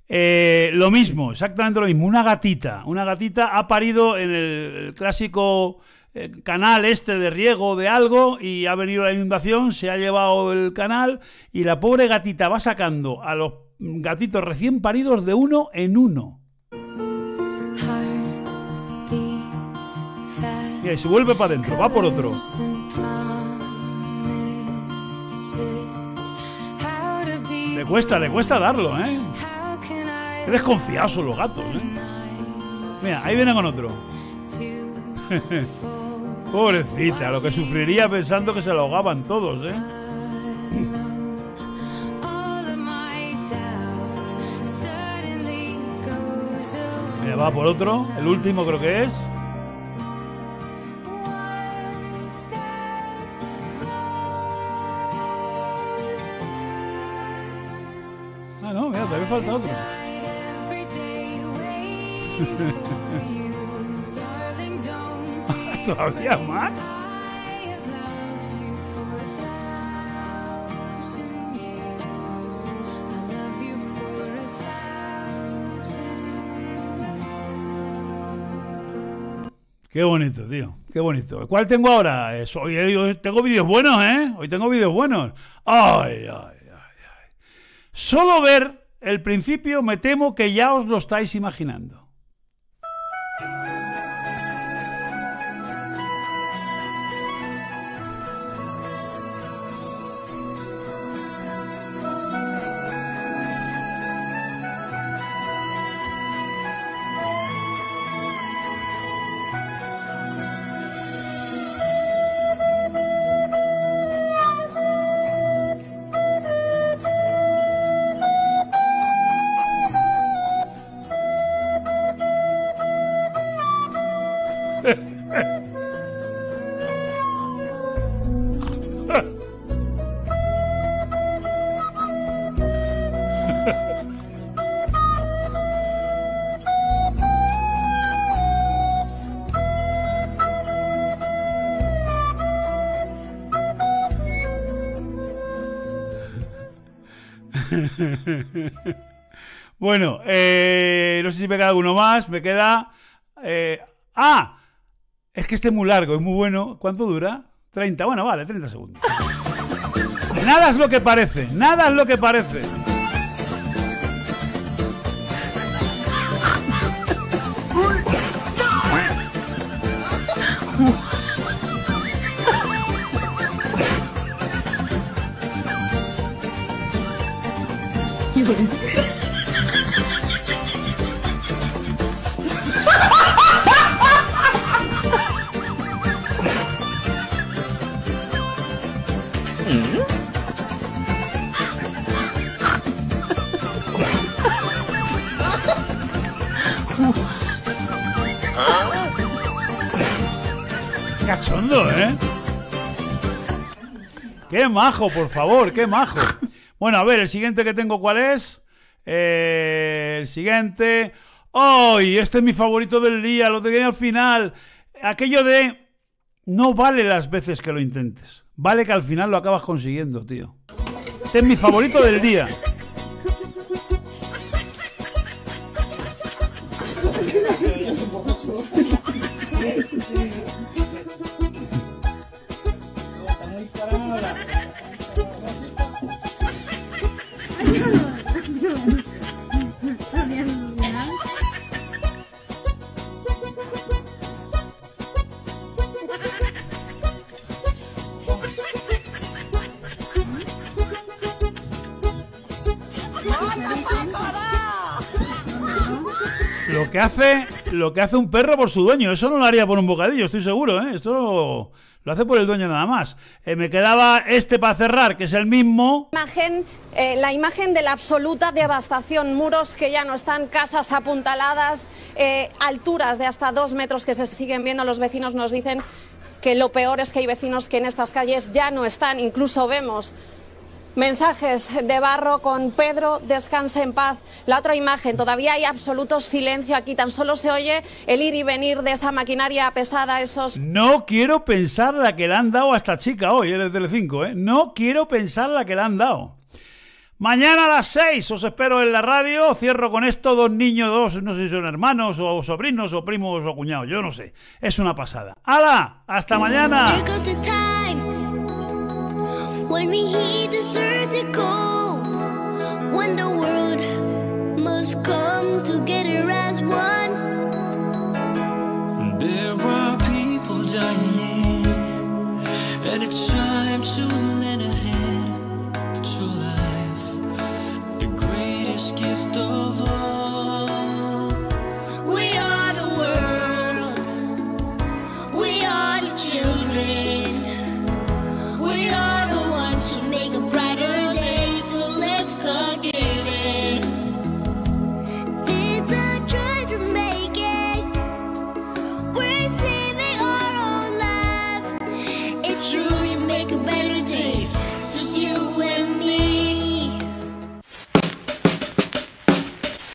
eh lo mismo, exactamente lo mismo. Una gatita. Una gatita ha parido en el clásico eh, canal este de riego de algo y ha venido la inundación, se ha llevado el canal y la pobre gatita va sacando a los gatitos recién paridos de uno en uno. y se vuelve para adentro, va por otro. Le cuesta, le cuesta darlo, ¿eh? Qué desconfiados los gatos, ¿eh? Mira, ahí viene con otro. Pobrecita, lo que sufriría pensando que se lo ahogaban todos, ¿eh? Mira, va por otro, el último creo que es. Qué bonito, tío. Qué bonito. ¿Cuál tengo ahora? Eh, eh, tengo vídeos buenos, ¿eh? Hoy tengo vídeos buenos. ay, ay, ay. Solo ver el principio me temo que ya os lo estáis imaginando. bueno, eh, no sé si me queda alguno más. Me queda. Eh, ¡Ah! Es que este es muy largo, es muy bueno. ¿Cuánto dura? 30. Bueno, vale, 30 segundos. Nada es lo que parece, nada es lo que parece. Mm. Cachondo, ¿eh? Qué majo, por favor, qué majo. Bueno, a ver, el siguiente que tengo, ¿cuál es? Eh, el siguiente. ¡Ay! este es mi favorito del día, lo tenía al final. Aquello de. No vale las veces que lo intentes. Vale que al final lo acabas consiguiendo, tío. Este es mi favorito del día. Lo que hace, lo que hace un perro por su dueño, eso no lo haría por un bocadillo, estoy seguro, ¿eh? Esto lo hace por el dueño nada más. Eh, me quedaba este para cerrar, que es el mismo. Imagen, eh, la imagen de la absoluta devastación, muros que ya no están, casas apuntaladas, alturas de hasta dos metros que se siguen viendo, los vecinos nos dicen que lo peor es que hay vecinos que en estas calles ya no están, incluso vemos Mensajes de barro con Pedro, descanse en paz. La otra imagen, todavía hay absoluto silencio aquí, tan solo se oye el ir y venir de esa maquinaria pesada, esos... No quiero pensar la que le han dado a esta chica hoy el de Telecinco, ¿eh? No quiero pensar la que le han dado. Mañana a las 6 os espero en la radio. Cierro con esto, dos niños, dos, no sé si son hermanos o sobrinos o primos o cuñados, yo no sé. Es una pasada. ¡Hala! ¡Hasta mañana! When we hit the surgical, when the world must come together as one. There are people dying, and it's time to lend a hand to life, the greatest gift of all.